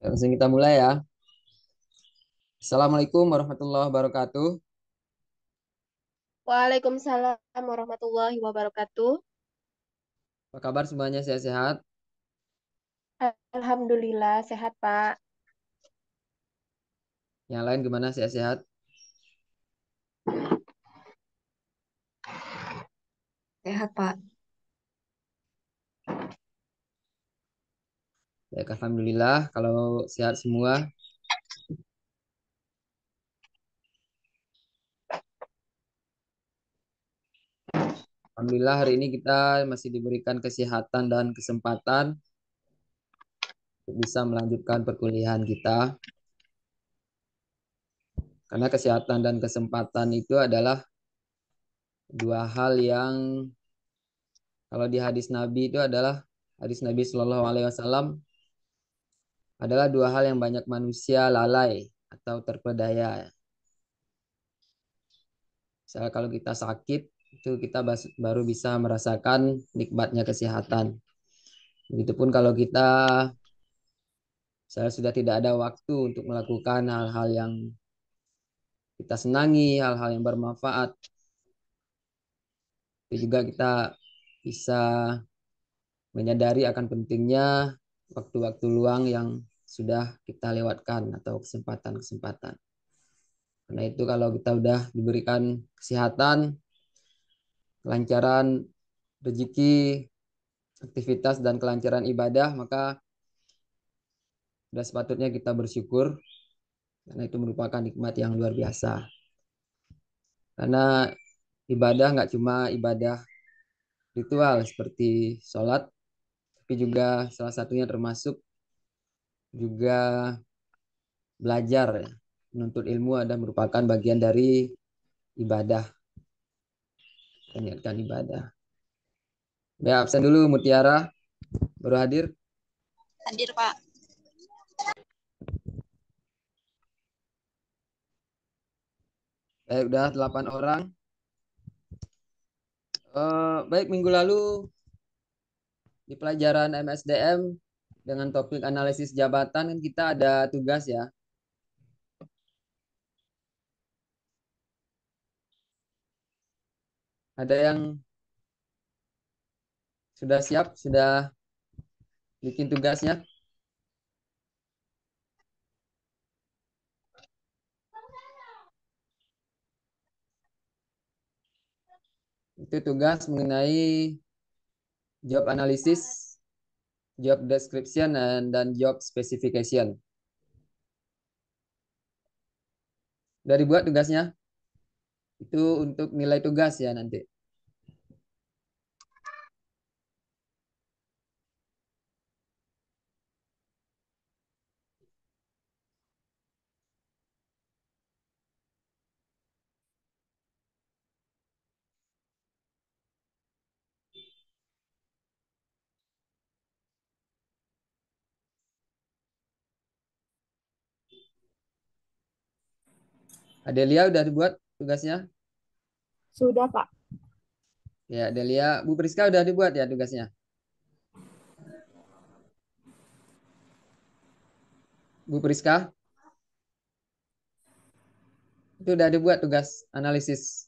Langsung kita mulai ya. Assalamualaikum warahmatullahi wabarakatuh. Waalaikumsalam warahmatullahi wabarakatuh. Apa kabar semuanya sehat-sehat? Alhamdulillah sehat Pak. Yang lain gimana sehat-sehat? Sehat Pak. Baik, Alhamdulillah kalau sehat semua. Alhamdulillah hari ini kita masih diberikan kesehatan dan kesempatan untuk bisa melanjutkan perkuliahan kita. Karena kesehatan dan kesempatan itu adalah dua hal yang kalau di hadis Nabi itu adalah hadis Nabi Shallallahu Alaihi Wasallam adalah dua hal yang banyak manusia lalai atau terpedaya. Misalnya kalau kita sakit, itu kita baru bisa merasakan nikmatnya kesehatan. Begitupun kalau kita saya sudah tidak ada waktu untuk melakukan hal-hal yang kita senangi, hal-hal yang bermanfaat. Itu juga kita bisa menyadari akan pentingnya waktu-waktu luang yang sudah kita lewatkan atau kesempatan-kesempatan. Karena itu kalau kita sudah diberikan kesehatan, kelancaran rezeki, aktivitas dan kelancaran ibadah, maka sudah sepatutnya kita bersyukur karena itu merupakan nikmat yang luar biasa. Karena ibadah nggak cuma ibadah ritual seperti sholat, tapi juga salah satunya termasuk juga belajar ya. menuntut ilmu adalah merupakan bagian dari ibadah kita ibadah ya absen dulu Mutiara baru hadir hadir Pak Baik, udah 8 orang. Uh, baik, minggu lalu di pelajaran MSDM dengan topik analisis jabatan kan kita ada tugas ya. Ada yang sudah siap, sudah bikin tugasnya? Itu tugas mengenai job analisis job description and, dan job specification. Dari buat tugasnya? Itu untuk nilai tugas ya nanti. Adelia udah dibuat tugasnya? Sudah, Pak. Ya, Adelia. Bu Priska udah dibuat ya tugasnya? Bu Priska? Itu udah dibuat tugas analisis?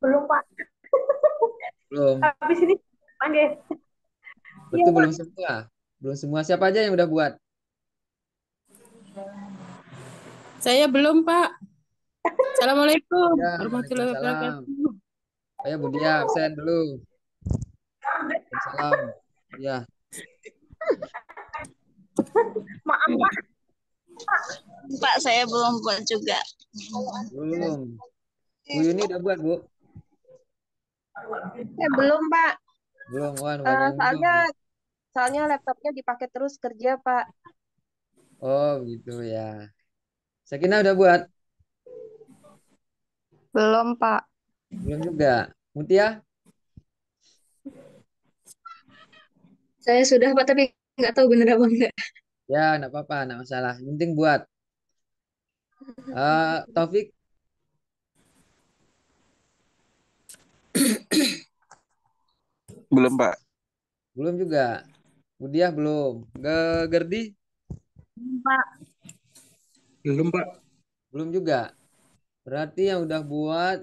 Belum, Pak. Belum. Habis ini mandi. Itu ya, belum semua. Belum semua. Siapa aja yang udah buat? Saya belum, Pak. Assalamualaikum. Ya, Warahmatullahi wabarakatuh. Saya Budia, absen dulu. Salam. Ya. Maaf, Pak. Pak, saya belum buat juga. Belum. Bu Yuni udah buat, Bu? Ya, belum, Pak. Belum, Wan. Uh, soalnya, soalnya laptopnya dipakai terus kerja, Pak. Oh, gitu ya. Sakina udah buat? Belum, Pak. Belum juga. Mutia? Saya sudah, Pak, tapi nggak tahu bener apa enggak. Ya, nggak apa-apa, nggak masalah. penting buat. Uh, Taufik? Belum, Pak. Belum juga. Mutia belum. Gerdi? Belum, Pak. Belum, Pak. Belum juga. Berarti yang udah buat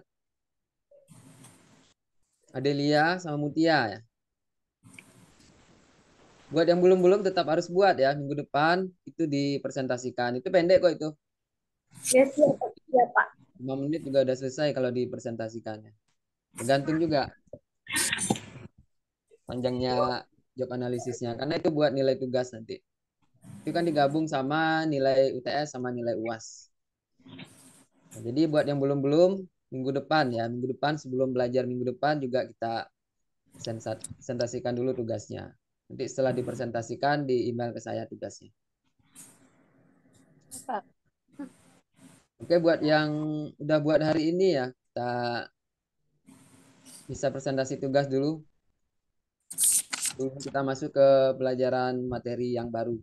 Adelia sama Mutia ya. Buat yang belum-belum tetap harus buat ya minggu depan itu dipresentasikan. Itu pendek kok itu. Ya siap, ya, iya, Pak. 5 menit juga udah selesai kalau dipresentasikannya. Tergantung juga panjangnya job analisisnya karena itu buat nilai tugas nanti itu kan digabung sama nilai UTS sama nilai UAS. Nah, jadi buat yang belum-belum minggu depan ya, minggu depan sebelum belajar minggu depan juga kita presentasikan dulu tugasnya. Nanti setelah dipresentasikan di email ke saya tugasnya. Oke, buat yang udah buat hari ini ya, kita bisa presentasi tugas dulu. kita masuk ke pelajaran materi yang baru.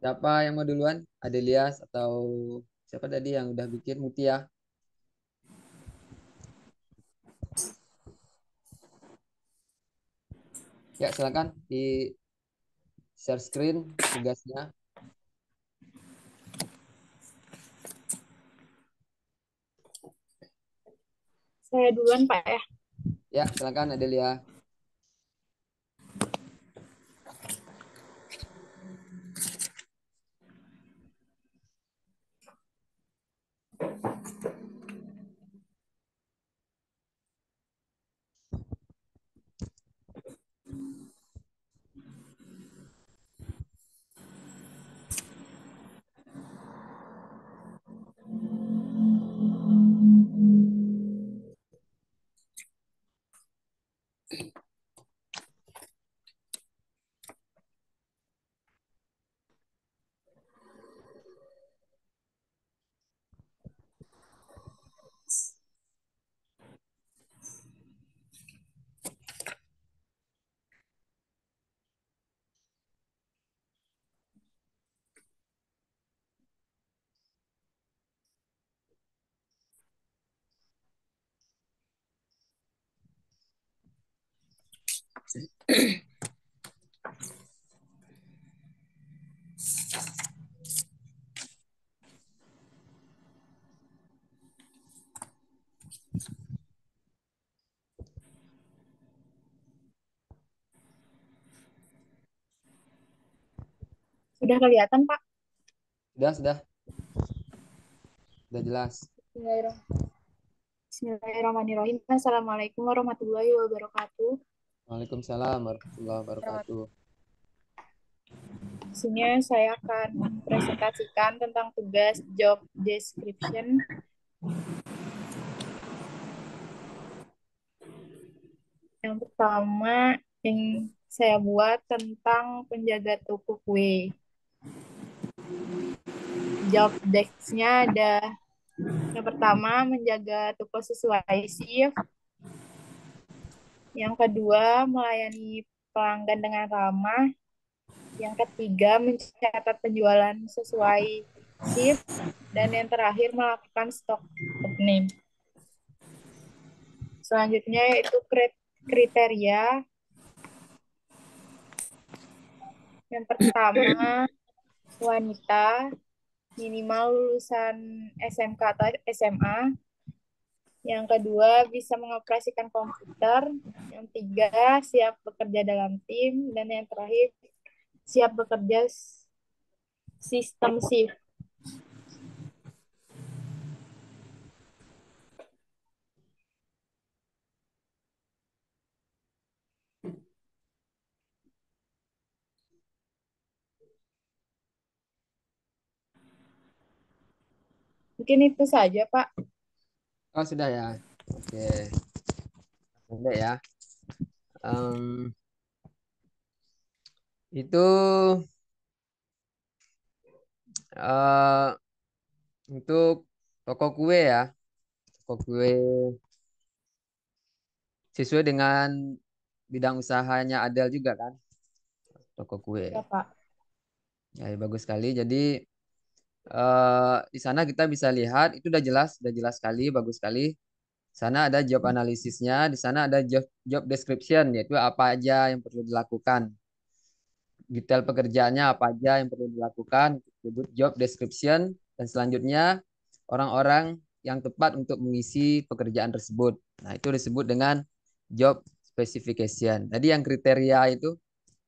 Siapa yang mau duluan? Adelias atau siapa tadi yang udah bikin Mutia? Ya, silakan di share screen tugasnya. Saya duluan, Pak ya. Ya, silakan Adelia. Sudah kelihatan, Pak? Sudah, sudah. Sudah jelas. Bismillahirrahmanirrahim. Assalamualaikum warahmatullahi wabarakatuh. Waalaikumsalam warahmatullahi wabarakatuh. sini saya akan presentasikan tentang tugas job description. Yang pertama yang saya buat tentang penjaga toko kue. Job desk-nya ada yang pertama menjaga toko sesuai shift yang kedua, melayani pelanggan dengan ramah. Yang ketiga, mencatat penjualan sesuai shift. Dan yang terakhir, melakukan stok name. Selanjutnya yaitu kriteria. Yang pertama, wanita minimal lulusan SMK atau SMA yang kedua, bisa mengoperasikan komputer. Yang tiga, siap bekerja dalam tim. Dan yang terakhir, siap bekerja sistem shift. Mungkin itu saja, Pak. Oh sudah ya. Oke. Okay. Sudah ya. Um, itu uh, eh, untuk toko kue ya. Toko kue sesuai dengan bidang usahanya Adel juga kan. Toko kue. Ya, Pak. Ya, bagus sekali. Jadi Eh, di sana kita bisa lihat itu udah jelas, udah jelas sekali, bagus sekali. Di sana ada job hmm. analisisnya, di sana ada job, job description yaitu apa aja yang perlu dilakukan. Detail pekerjaannya apa aja yang perlu dilakukan, disebut job description dan selanjutnya orang-orang yang tepat untuk mengisi pekerjaan tersebut. Nah, itu disebut dengan job specification. Jadi yang kriteria itu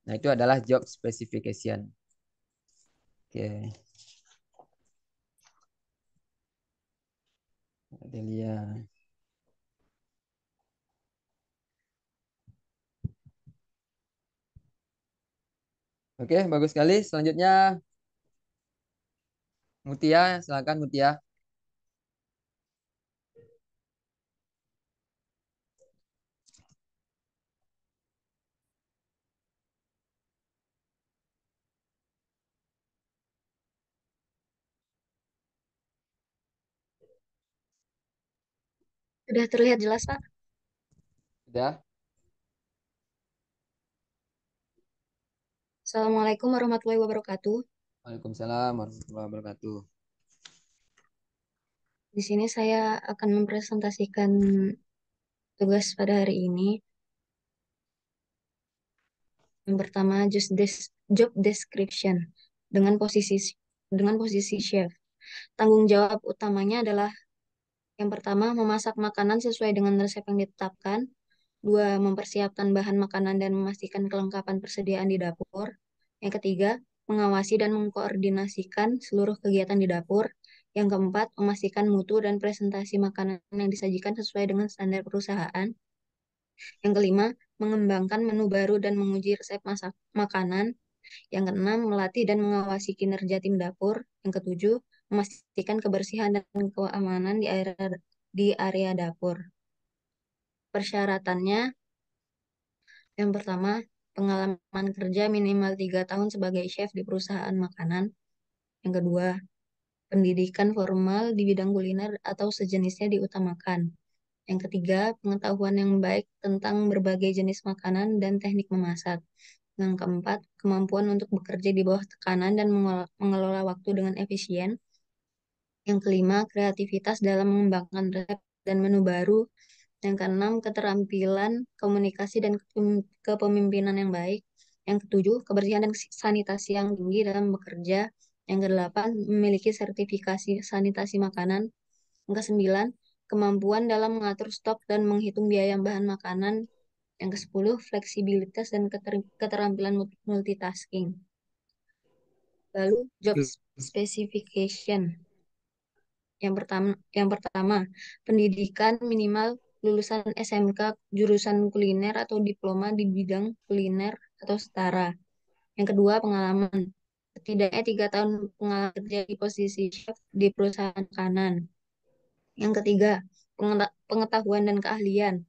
nah itu adalah job specification. Oke. Okay. Delia. Oke, bagus sekali. Selanjutnya Mutia, silakan Mutia. Sudah terlihat jelas, Pak? Sudah. Assalamualaikum warahmatullahi wabarakatuh. Waalaikumsalam warahmatullahi wabarakatuh. Di sini saya akan mempresentasikan tugas pada hari ini. Yang pertama, just des job description dengan posisi dengan posisi chef. Tanggung jawab utamanya adalah yang pertama, memasak makanan sesuai dengan resep yang ditetapkan. Dua, mempersiapkan bahan makanan dan memastikan kelengkapan persediaan di dapur. Yang ketiga, mengawasi dan mengkoordinasikan seluruh kegiatan di dapur. Yang keempat, memastikan mutu dan presentasi makanan yang disajikan sesuai dengan standar perusahaan. Yang kelima, mengembangkan menu baru dan menguji resep masak makanan. Yang keenam, melatih dan mengawasi kinerja tim dapur. Yang ketujuh, memastikan kebersihan dan keamanan di area, di area dapur. Persyaratannya, yang pertama, pengalaman kerja minimal tiga tahun sebagai chef di perusahaan makanan. Yang kedua, pendidikan formal di bidang kuliner atau sejenisnya diutamakan. Yang ketiga, pengetahuan yang baik tentang berbagai jenis makanan dan teknik memasak. Yang keempat, kemampuan untuk bekerja di bawah tekanan dan mengelola, mengelola waktu dengan efisien. Yang kelima, kreativitas dalam mengembangkan resep dan menu baru. Yang keenam, keterampilan, komunikasi, dan kepemimpinan yang baik. Yang ketujuh, kebersihan dan sanitasi yang tinggi dalam bekerja. Yang kedelapan, memiliki sertifikasi sanitasi makanan. Yang kesembilan, kemampuan dalam mengatur stok dan menghitung biaya bahan makanan. Yang kesepuluh, fleksibilitas dan keter keterampilan multitasking. Lalu, job specification. Yang pertama, yang pertama, pendidikan minimal lulusan SMK jurusan kuliner atau diploma di bidang kuliner atau setara. Yang kedua, pengalaman. Setidaknya tiga tahun pengalaman kerja di posisi chef di perusahaan kanan. Yang ketiga, pengetahuan dan keahlian.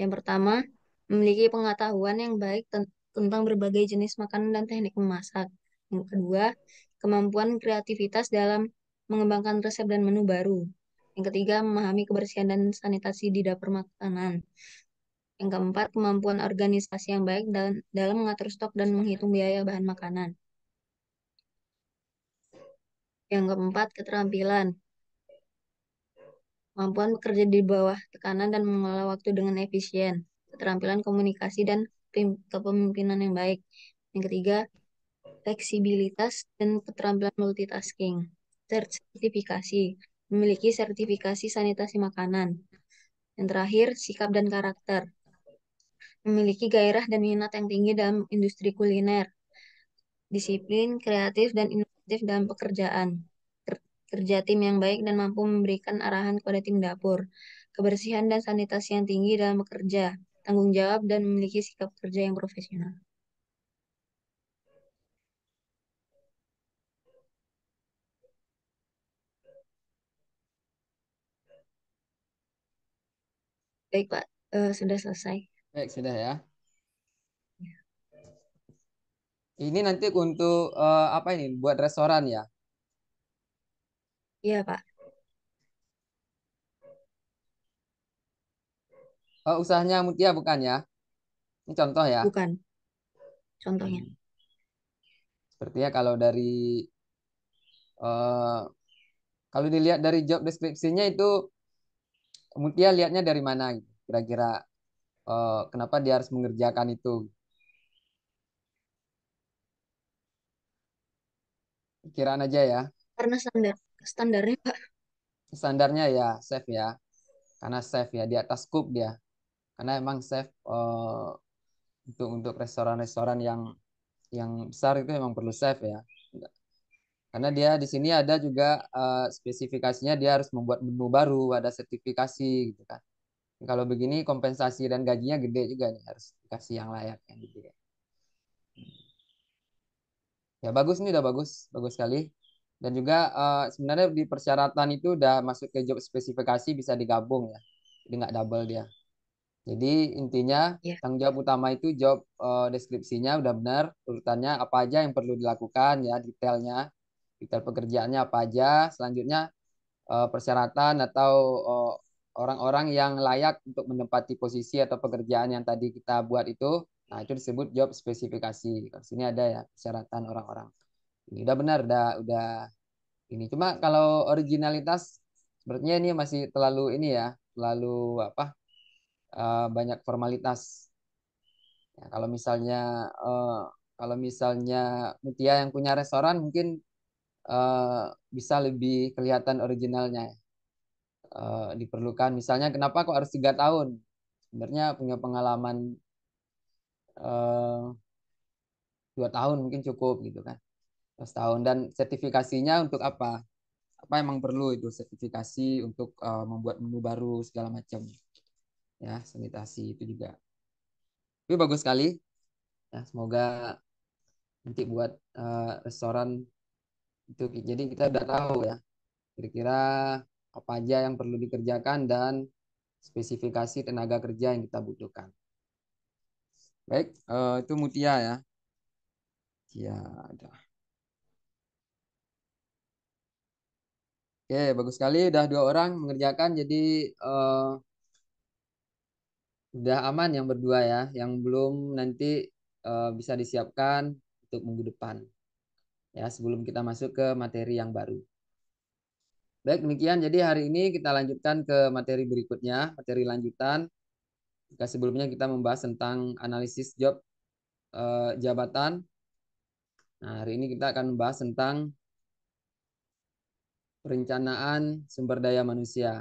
Yang pertama, memiliki pengetahuan yang baik tentang berbagai jenis makanan dan teknik memasak. Yang kedua, kemampuan kreativitas dalam mengembangkan resep dan menu baru. Yang ketiga, memahami kebersihan dan sanitasi di dapur makanan. Yang keempat, kemampuan organisasi yang baik dan dalam mengatur stok dan menghitung biaya bahan makanan. Yang keempat, keterampilan. Kemampuan bekerja di bawah tekanan dan mengelola waktu dengan efisien. Keterampilan komunikasi dan kepemimpinan yang baik. Yang ketiga, fleksibilitas dan keterampilan multitasking sertifikasi, memiliki sertifikasi sanitasi makanan. Yang terakhir, sikap dan karakter. Memiliki gairah dan minat yang tinggi dalam industri kuliner. Disiplin, kreatif, dan inovatif dalam pekerjaan. Kerja tim yang baik dan mampu memberikan arahan kepada tim dapur. Kebersihan dan sanitasi yang tinggi dalam bekerja. Tanggung jawab dan memiliki sikap kerja yang profesional. Baik, Pak. Uh, sudah selesai. Baik, sudah ya. ya. Ini nanti untuk uh, apa ini? Buat restoran ya? Iya, Pak. Uh, usahanya Mutia bukan ya? Ini contoh ya? Bukan. Contohnya. Hmm. Sepertinya kalau dari uh, kalau dilihat dari job deskripsinya itu mutia lihatnya dari mana gitu, kira-kira uh, kenapa dia harus mengerjakan itu kiraan aja ya karena standar standarnya pak standarnya ya safe ya karena safe ya di atas scoop dia karena emang safe uh, untuk untuk restoran-restoran yang yang besar itu memang perlu safe ya karena dia di sini ada juga uh, spesifikasinya dia harus membuat menu baru, ada sertifikasi gitu kan. Kalau begini kompensasi dan gajinya gede juga nih harus dikasih yang layak yang gede. Ya bagus nih udah bagus, bagus sekali. Dan juga uh, sebenarnya di persyaratan itu udah masuk ke job spesifikasi bisa digabung ya. Jadi nggak double dia. Jadi intinya yeah. tanggung jawab utama itu job uh, deskripsinya udah benar, urutannya apa aja yang perlu dilakukan ya detailnya detail pekerjaannya apa aja, selanjutnya eh, persyaratan atau eh, orang-orang yang layak untuk menempati posisi atau pekerjaan yang tadi kita buat itu, nah itu disebut job spesifikasi. Di sini ada ya persyaratan orang-orang. Ini udah benar, udah udah ini. Cuma kalau originalitas sepertinya ini masih terlalu ini ya, terlalu apa? Eh, banyak formalitas. Ya, kalau misalnya kalau misalnya Mutia yang punya restoran mungkin Eh, bisa lebih kelihatan originalnya uh, diperlukan misalnya kenapa kok harus tiga tahun sebenarnya punya pengalaman uh, dua tahun mungkin cukup gitu kan tahun dan sertifikasinya untuk apa apa emang perlu itu sertifikasi untuk uh, membuat menu baru segala macam ya sanitasi itu juga tapi bagus sekali ya semoga nanti buat uh, restoran itu jadi kita udah tahu ya kira-kira apa aja yang perlu dikerjakan dan spesifikasi tenaga kerja yang kita butuhkan baik uh, itu mutia ya ya ada oke bagus sekali udah dua orang mengerjakan jadi uh, udah aman yang berdua ya yang belum nanti uh, bisa disiapkan untuk minggu depan ya sebelum kita masuk ke materi yang baru. Baik demikian, jadi hari ini kita lanjutkan ke materi berikutnya, materi lanjutan. Jika sebelumnya kita membahas tentang analisis job eh, jabatan, nah hari ini kita akan membahas tentang perencanaan sumber daya manusia.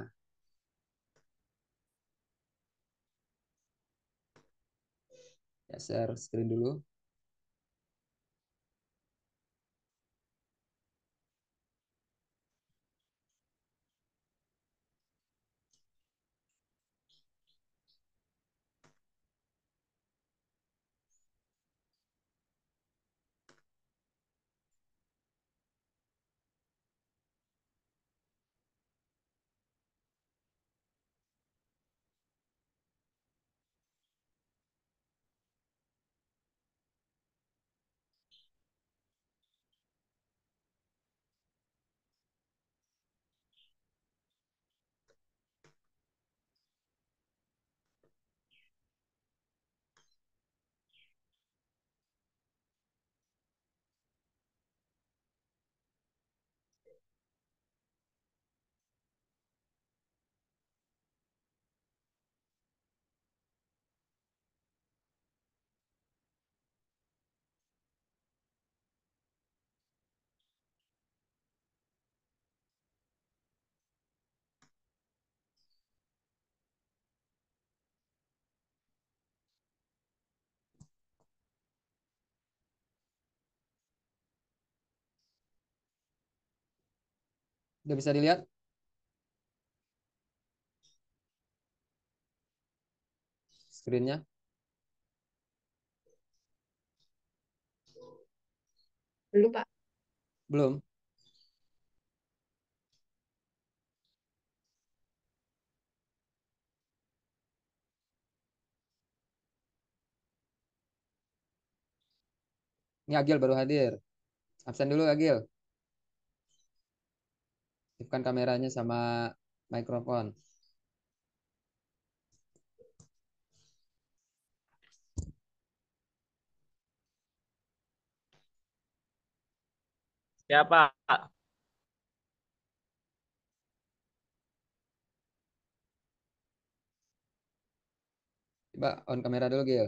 Ya, share screen dulu. Udah bisa dilihat? Screennya. Belum, Pak. Belum. Ini Agil baru hadir. Absen dulu Agil aktifkan kameranya sama mikrofon. Ya, Pak. Coba on kamera dulu, Gil.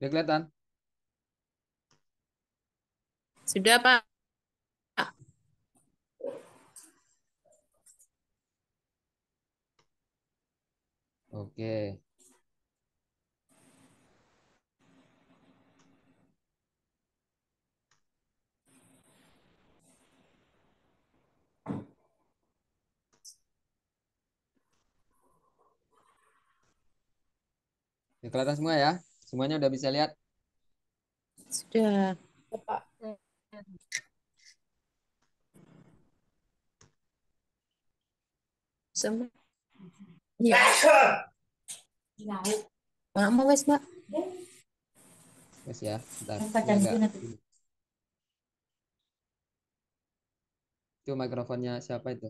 ya kelihatan? Sudah, Pak. Oke. Ya, kelihatan semua ya? Semuanya udah bisa lihat? Sudah. Pak. Semua. Ya. Mak mau wes, Mbak. Wes ya, bentar. Iya, itu mikrofonnya siapa itu?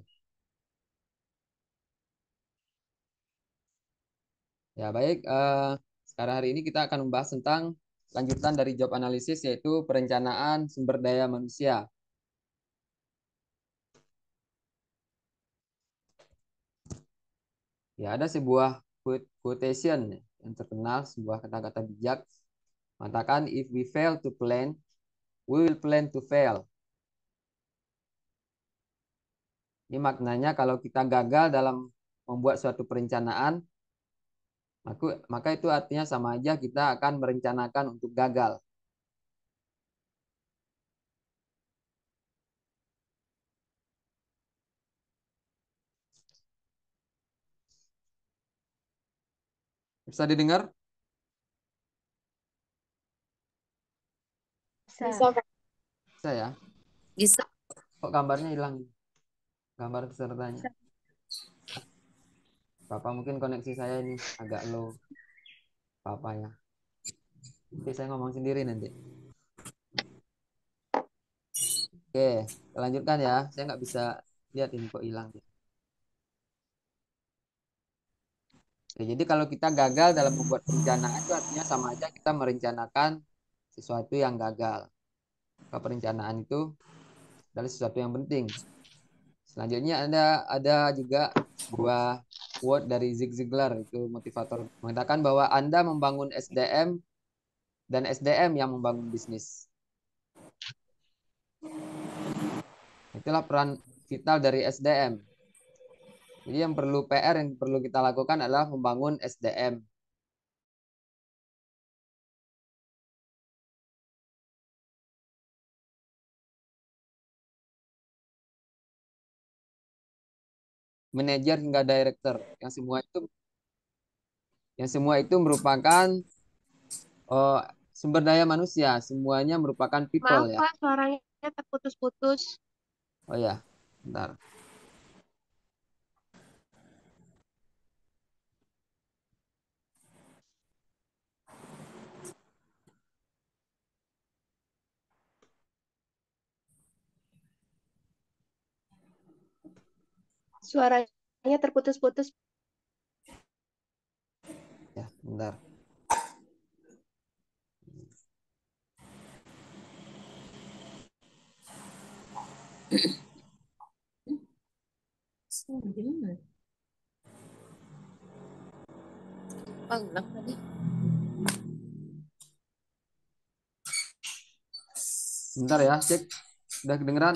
Ya, baik. Uh, sekarang hari ini kita akan membahas tentang lanjutan dari job analisis yaitu perencanaan sumber daya manusia. Ya, ada sebuah quotation yang terkenal, sebuah kata-kata bijak mengatakan if we fail to plan, we will plan to fail. Ini maknanya kalau kita gagal dalam membuat suatu perencanaan, maka, maka itu artinya sama aja kita akan merencanakan untuk gagal. Bisa didengar? Bisa. Bisa ya? Bisa. Kok gambarnya hilang? Gambar pesertanya. Bisa. Bapak mungkin koneksi saya ini agak low. Bapak ya. Nanti saya ngomong sendiri nanti. Oke, lanjutkan ya. Saya nggak bisa lihat ini kok hilang. Oke, jadi kalau kita gagal dalam membuat perencanaan itu artinya sama aja kita merencanakan sesuatu yang gagal. Kalau perencanaan itu adalah sesuatu yang penting. Selanjutnya ada ada juga sebuah quote dari Zig Ziglar itu motivator mengatakan bahwa Anda membangun SDM dan SDM yang membangun bisnis. Itulah peran vital dari SDM. Jadi yang perlu PR yang perlu kita lakukan adalah membangun SDM manajer hingga director yang semua itu yang semua itu merupakan uh, sumber daya manusia semuanya merupakan people Maaf, ya. Maaf suaranya terputus-putus. Oh ya, bentar. Suaranya terputus-putus. Ya, bentar. Oh, Gimana? tadi. Bentar ya, cek. Udah kedengeran?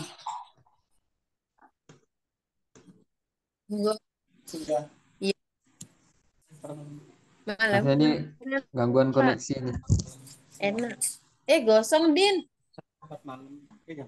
Gua sudah. Iya. Malam. Jadi gangguan koneksi ini. Enak. Eh gosong Din. Malam. Eh,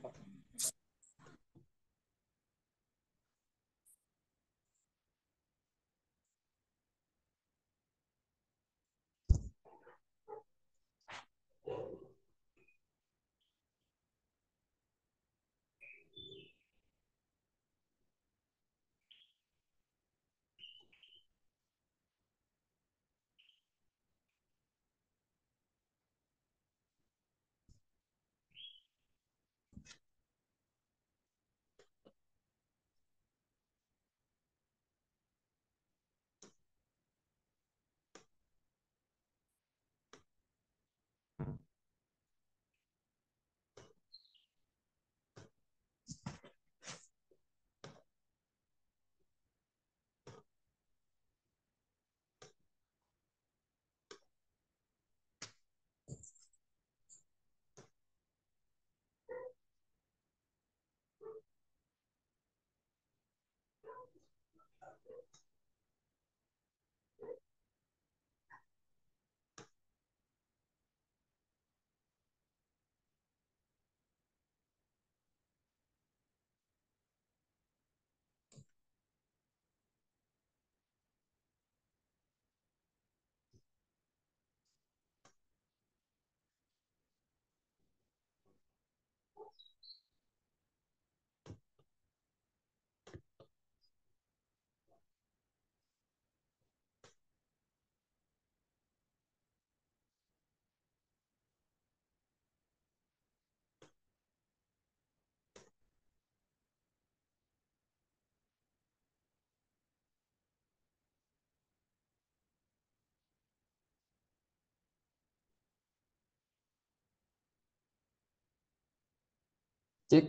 Cek.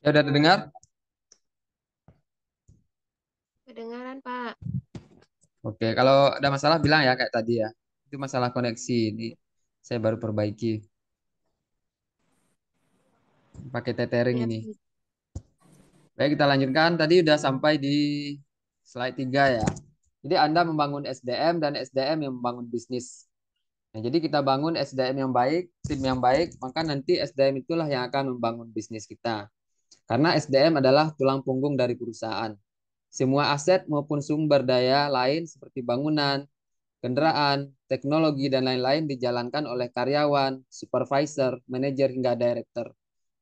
Ya udah terdengar? Kedengaran, Pak. Oke, kalau ada masalah bilang ya kayak tadi ya. Itu masalah koneksi ini. Saya baru perbaiki. Pakai tethering ya, ini. Baik, kita lanjutkan. Tadi sudah sampai di slide 3 ya. Jadi Anda membangun SDM dan SDM yang membangun bisnis. Nah, jadi kita bangun SDM yang baik, tim yang baik, maka nanti SDM itulah yang akan membangun bisnis kita. Karena SDM adalah tulang punggung dari perusahaan. Semua aset maupun sumber daya lain seperti bangunan, kendaraan, teknologi, dan lain-lain dijalankan oleh karyawan, supervisor, manajer, hingga director.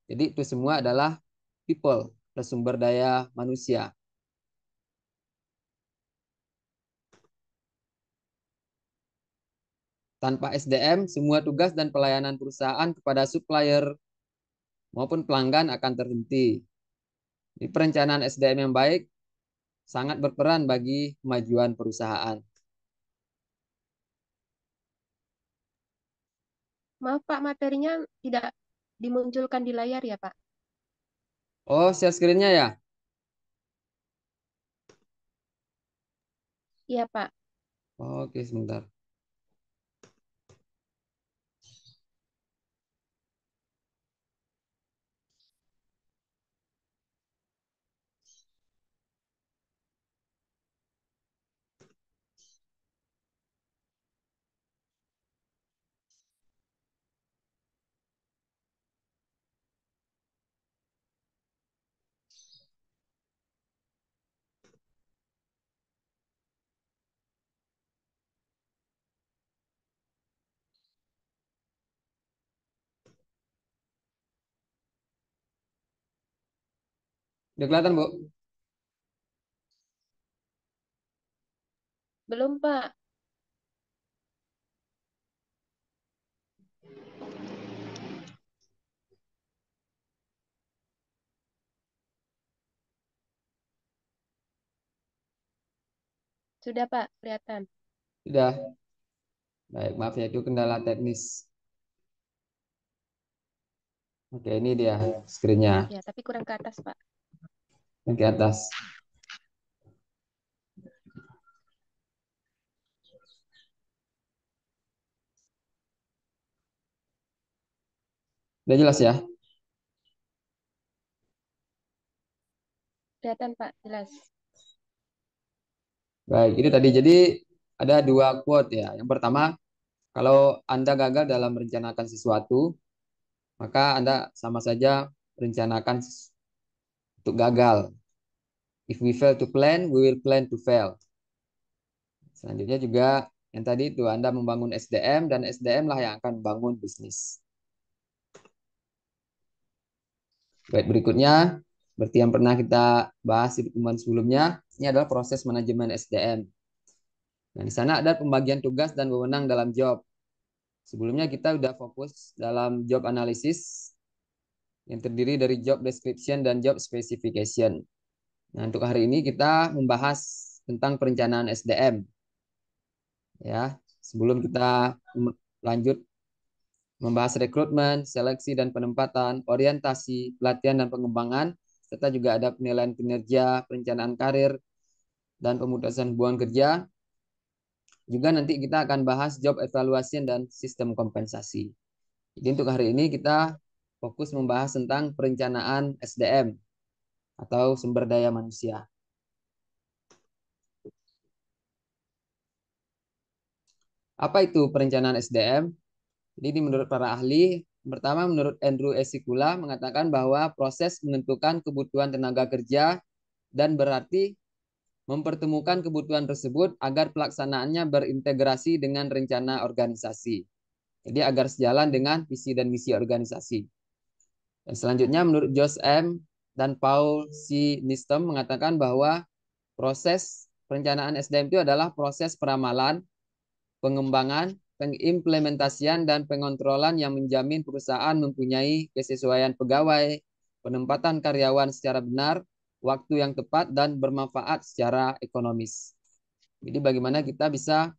Jadi itu semua adalah people dan sumber daya manusia. Tanpa SDM, semua tugas dan pelayanan perusahaan kepada supplier maupun pelanggan akan terhenti. Di perencanaan SDM yang baik, sangat berperan bagi kemajuan perusahaan. Maaf Pak, materinya tidak dimunculkan di layar ya Pak? Oh, share screen-nya ya? Iya, Pak. Oke, sebentar. Udah kelihatan, Bu? Belum, Pak. Sudah, Pak, kelihatan. Sudah. Baik, maaf ya, itu kendala teknis. Oke, ini dia screennya. Ya, tapi kurang ke atas, Pak yang ke atas. Udah jelas ya? Kelihatan Pak, jelas. Baik, itu tadi. Jadi ada dua quote ya. Yang pertama, kalau Anda gagal dalam merencanakan sesuatu, maka Anda sama saja merencanakan untuk gagal. If we fail to plan, we will plan to fail. Selanjutnya juga yang tadi itu Anda membangun SDM dan SDM lah yang akan bangun bisnis. Baik, berikutnya seperti yang pernah kita bahas di pertemuan sebelumnya, ini adalah proses manajemen SDM. Nah, di sana ada pembagian tugas dan wewenang dalam job. Sebelumnya kita sudah fokus dalam job analisis yang terdiri dari job description dan job specification. Nah, untuk hari ini kita membahas tentang perencanaan SDM. Ya, sebelum kita lanjut membahas rekrutmen, seleksi dan penempatan, orientasi, pelatihan dan pengembangan, serta juga ada penilaian kinerja, perencanaan karir, dan pemutusan hubungan kerja. Juga nanti kita akan bahas job evaluation dan sistem kompensasi. Jadi untuk hari ini kita fokus membahas tentang perencanaan SDM atau sumber daya manusia. Apa itu perencanaan SDM? Jadi ini menurut para ahli, pertama menurut Andrew Esikula mengatakan bahwa proses menentukan kebutuhan tenaga kerja dan berarti mempertemukan kebutuhan tersebut agar pelaksanaannya berintegrasi dengan rencana organisasi. Jadi agar sejalan dengan visi dan misi organisasi selanjutnya menurut Jos M. dan Paul C. Nistem mengatakan bahwa proses perencanaan SDM itu adalah proses peramalan, pengembangan, pengimplementasian, dan pengontrolan yang menjamin perusahaan mempunyai kesesuaian pegawai, penempatan karyawan secara benar, waktu yang tepat, dan bermanfaat secara ekonomis. Jadi bagaimana kita bisa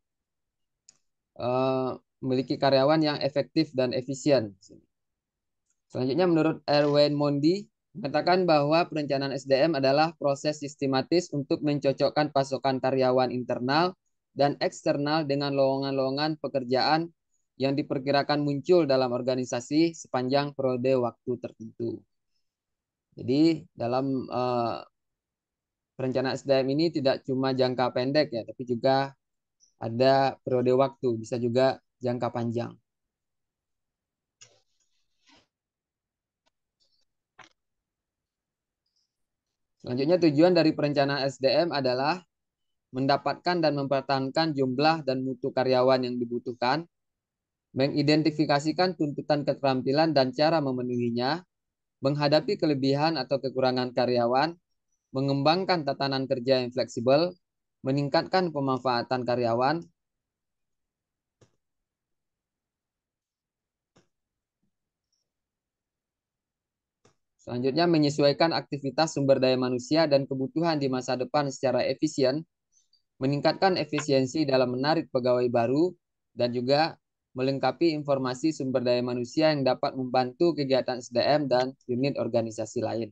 uh, memiliki karyawan yang efektif dan efisien. Selanjutnya menurut Erwin Mondi, mengatakan bahwa perencanaan SDM adalah proses sistematis untuk mencocokkan pasokan karyawan internal dan eksternal dengan lowongan-lowongan pekerjaan yang diperkirakan muncul dalam organisasi sepanjang periode waktu tertentu. Jadi dalam uh, perencanaan SDM ini tidak cuma jangka pendek ya, tapi juga ada periode waktu, bisa juga jangka panjang. Selanjutnya tujuan dari perencanaan SDM adalah mendapatkan dan mempertahankan jumlah dan mutu karyawan yang dibutuhkan, mengidentifikasikan tuntutan keterampilan dan cara memenuhinya, menghadapi kelebihan atau kekurangan karyawan, mengembangkan tatanan kerja yang fleksibel, meningkatkan pemanfaatan karyawan, Selanjutnya, menyesuaikan aktivitas sumber daya manusia dan kebutuhan di masa depan secara efisien, meningkatkan efisiensi dalam menarik pegawai baru, dan juga melengkapi informasi sumber daya manusia yang dapat membantu kegiatan SDM dan unit organisasi lain.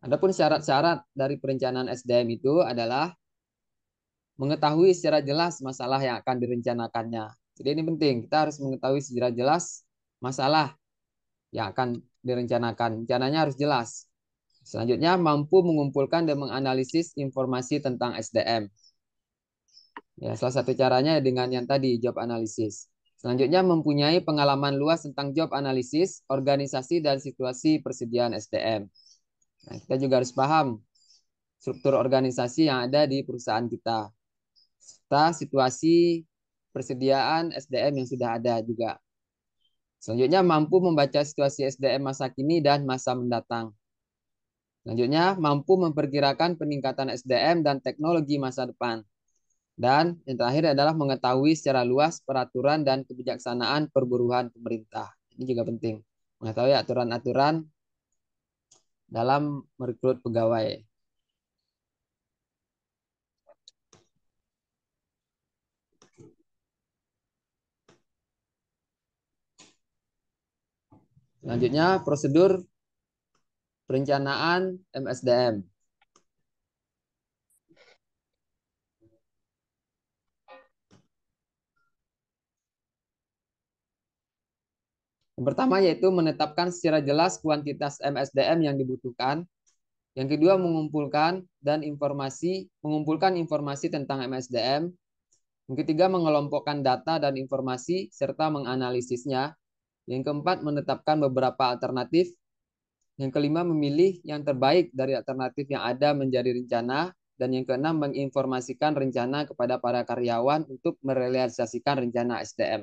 Adapun syarat-syarat dari perencanaan SDM itu adalah mengetahui secara jelas masalah yang akan direncanakannya. Jadi ini penting, kita harus mengetahui secara jelas masalah yang akan direncanakan. Rencananya harus jelas. Selanjutnya, mampu mengumpulkan dan menganalisis informasi tentang SDM. Ya, salah satu caranya dengan yang tadi, job analisis. Selanjutnya, mempunyai pengalaman luas tentang job analisis, organisasi, dan situasi persediaan SDM. Nah, kita juga harus paham struktur organisasi yang ada di perusahaan kita, serta situasi persediaan SDM yang sudah ada juga. Selanjutnya, mampu membaca situasi SDM masa kini dan masa mendatang. Selanjutnya, mampu memperkirakan peningkatan SDM dan teknologi masa depan. Dan yang terakhir adalah mengetahui secara luas peraturan dan kebijaksanaan perburuhan pemerintah. Ini juga penting. Mengetahui aturan-aturan dalam merekrut pegawai. Selanjutnya prosedur perencanaan MSDM. Yang pertama yaitu menetapkan secara jelas kuantitas MSDM yang dibutuhkan. Yang kedua mengumpulkan dan informasi mengumpulkan informasi tentang MSDM. Yang ketiga mengelompokkan data dan informasi serta menganalisisnya. Yang keempat, menetapkan beberapa alternatif. Yang kelima, memilih yang terbaik dari alternatif yang ada menjadi rencana. Dan yang keenam, menginformasikan rencana kepada para karyawan untuk merealisasikan rencana SDM.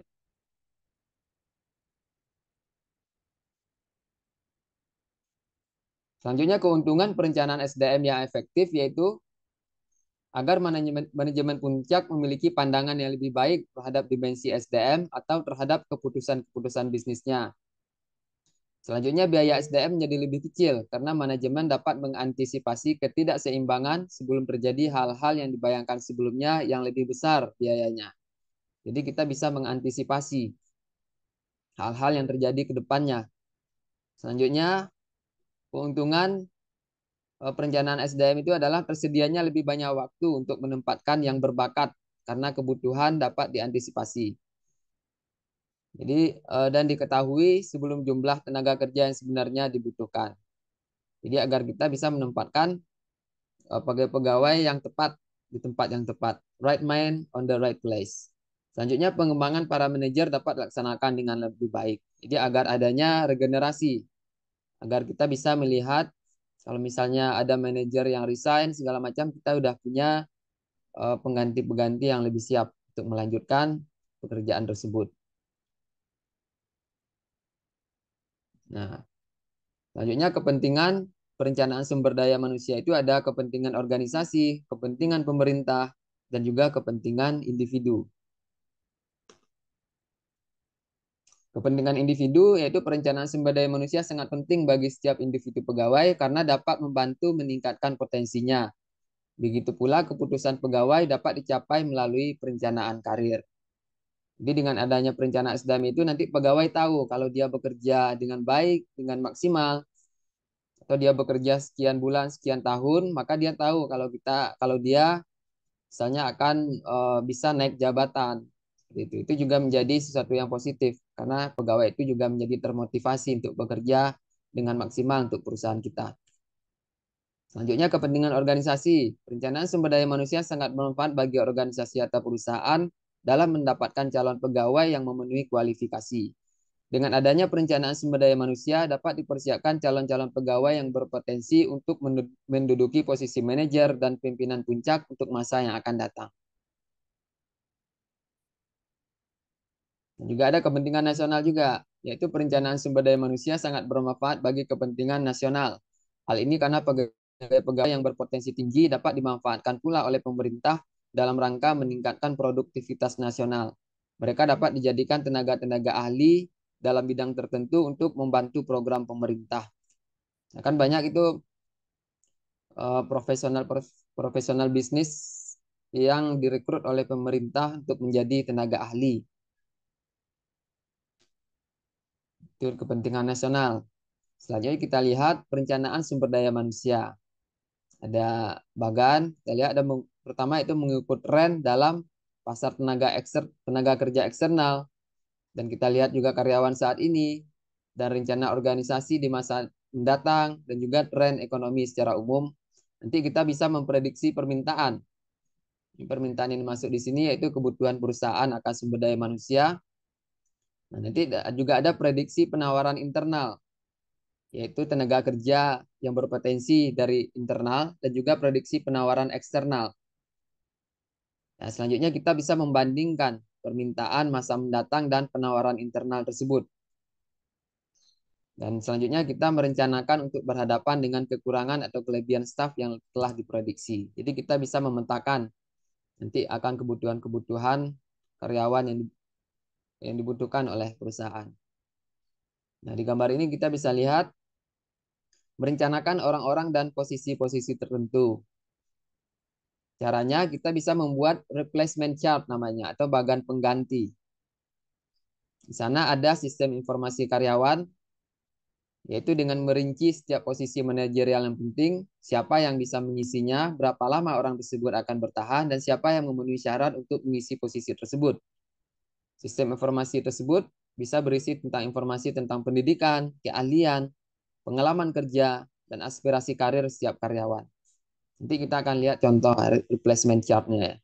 Selanjutnya, keuntungan perencanaan SDM yang efektif yaitu agar manajemen, manajemen puncak memiliki pandangan yang lebih baik terhadap dimensi SDM atau terhadap keputusan-keputusan bisnisnya. Selanjutnya, biaya SDM menjadi lebih kecil karena manajemen dapat mengantisipasi ketidakseimbangan sebelum terjadi hal-hal yang dibayangkan sebelumnya yang lebih besar biayanya. Jadi kita bisa mengantisipasi hal-hal yang terjadi ke depannya. Selanjutnya, keuntungan Eh, perencanaan SDM itu adalah tersedianya lebih banyak waktu untuk menempatkan yang berbakat karena kebutuhan dapat diantisipasi. Jadi eh, dan diketahui sebelum jumlah tenaga kerja yang sebenarnya dibutuhkan. Jadi agar kita bisa menempatkan eh, pegawai-pegawai yang tepat di tempat yang tepat, right man on the right place. Selanjutnya pengembangan para manajer dapat dilaksanakan dengan lebih baik. Jadi agar adanya regenerasi agar kita bisa melihat kalau misalnya ada manajer yang resign segala macam, kita sudah punya eh, pengganti-pengganti yang lebih siap untuk melanjutkan pekerjaan tersebut. Nah, selanjutnya kepentingan perencanaan sumber daya manusia itu ada kepentingan organisasi, kepentingan pemerintah, dan juga kepentingan individu. Kepentingan individu yaitu perencanaan sumber daya manusia sangat penting bagi setiap individu pegawai karena dapat membantu meningkatkan potensinya. Begitu pula keputusan pegawai dapat dicapai melalui perencanaan karir. Jadi dengan adanya perencanaan SDM itu nanti pegawai tahu kalau dia bekerja dengan baik, dengan maksimal, atau dia bekerja sekian bulan, sekian tahun, maka dia tahu kalau kita kalau dia misalnya akan eh, bisa naik jabatan. Itu itu juga menjadi sesuatu yang positif karena pegawai itu juga menjadi termotivasi untuk bekerja dengan maksimal untuk perusahaan kita. Selanjutnya kepentingan organisasi. Perencanaan sumber daya manusia sangat bermanfaat bagi organisasi atau perusahaan dalam mendapatkan calon pegawai yang memenuhi kualifikasi. Dengan adanya perencanaan sumber daya manusia dapat dipersiapkan calon-calon pegawai yang berpotensi untuk menduduki posisi manajer dan pimpinan puncak untuk masa yang akan datang. Juga ada kepentingan nasional juga, yaitu perencanaan sumber daya manusia sangat bermanfaat bagi kepentingan nasional. Hal ini karena pegawai-pegawai yang berpotensi tinggi dapat dimanfaatkan pula oleh pemerintah dalam rangka meningkatkan produktivitas nasional. Mereka dapat dijadikan tenaga-tenaga ahli dalam bidang tertentu untuk membantu program pemerintah. Nah, kan banyak itu uh, profesional profesional bisnis yang direkrut oleh pemerintah untuk menjadi tenaga ahli. struktur kepentingan nasional. Selanjutnya kita lihat perencanaan sumber daya manusia. Ada bagan, kita lihat ada pertama itu mengikut tren dalam pasar tenaga ekster, tenaga kerja eksternal. Dan kita lihat juga karyawan saat ini dan rencana organisasi di masa mendatang dan juga tren ekonomi secara umum. Nanti kita bisa memprediksi permintaan. Permintaan yang masuk di sini yaitu kebutuhan perusahaan akan sumber daya manusia Nah, nanti juga ada prediksi penawaran internal, yaitu tenaga kerja yang berpotensi dari internal dan juga prediksi penawaran eksternal. Nah, selanjutnya kita bisa membandingkan permintaan masa mendatang dan penawaran internal tersebut. Dan selanjutnya kita merencanakan untuk berhadapan dengan kekurangan atau kelebihan staf yang telah diprediksi. Jadi kita bisa memetakan nanti akan kebutuhan-kebutuhan karyawan yang yang dibutuhkan oleh perusahaan. Nah, di gambar ini kita bisa lihat merencanakan orang-orang dan posisi-posisi tertentu. Caranya kita bisa membuat replacement chart namanya atau bagan pengganti. Di sana ada sistem informasi karyawan yaitu dengan merinci setiap posisi manajerial yang penting, siapa yang bisa mengisinya, berapa lama orang tersebut akan bertahan, dan siapa yang memenuhi syarat untuk mengisi posisi tersebut. Sistem informasi tersebut bisa berisi tentang informasi tentang pendidikan, keahlian, pengalaman kerja, dan aspirasi karir setiap karyawan. Nanti kita akan lihat contoh replacement chart-nya ya.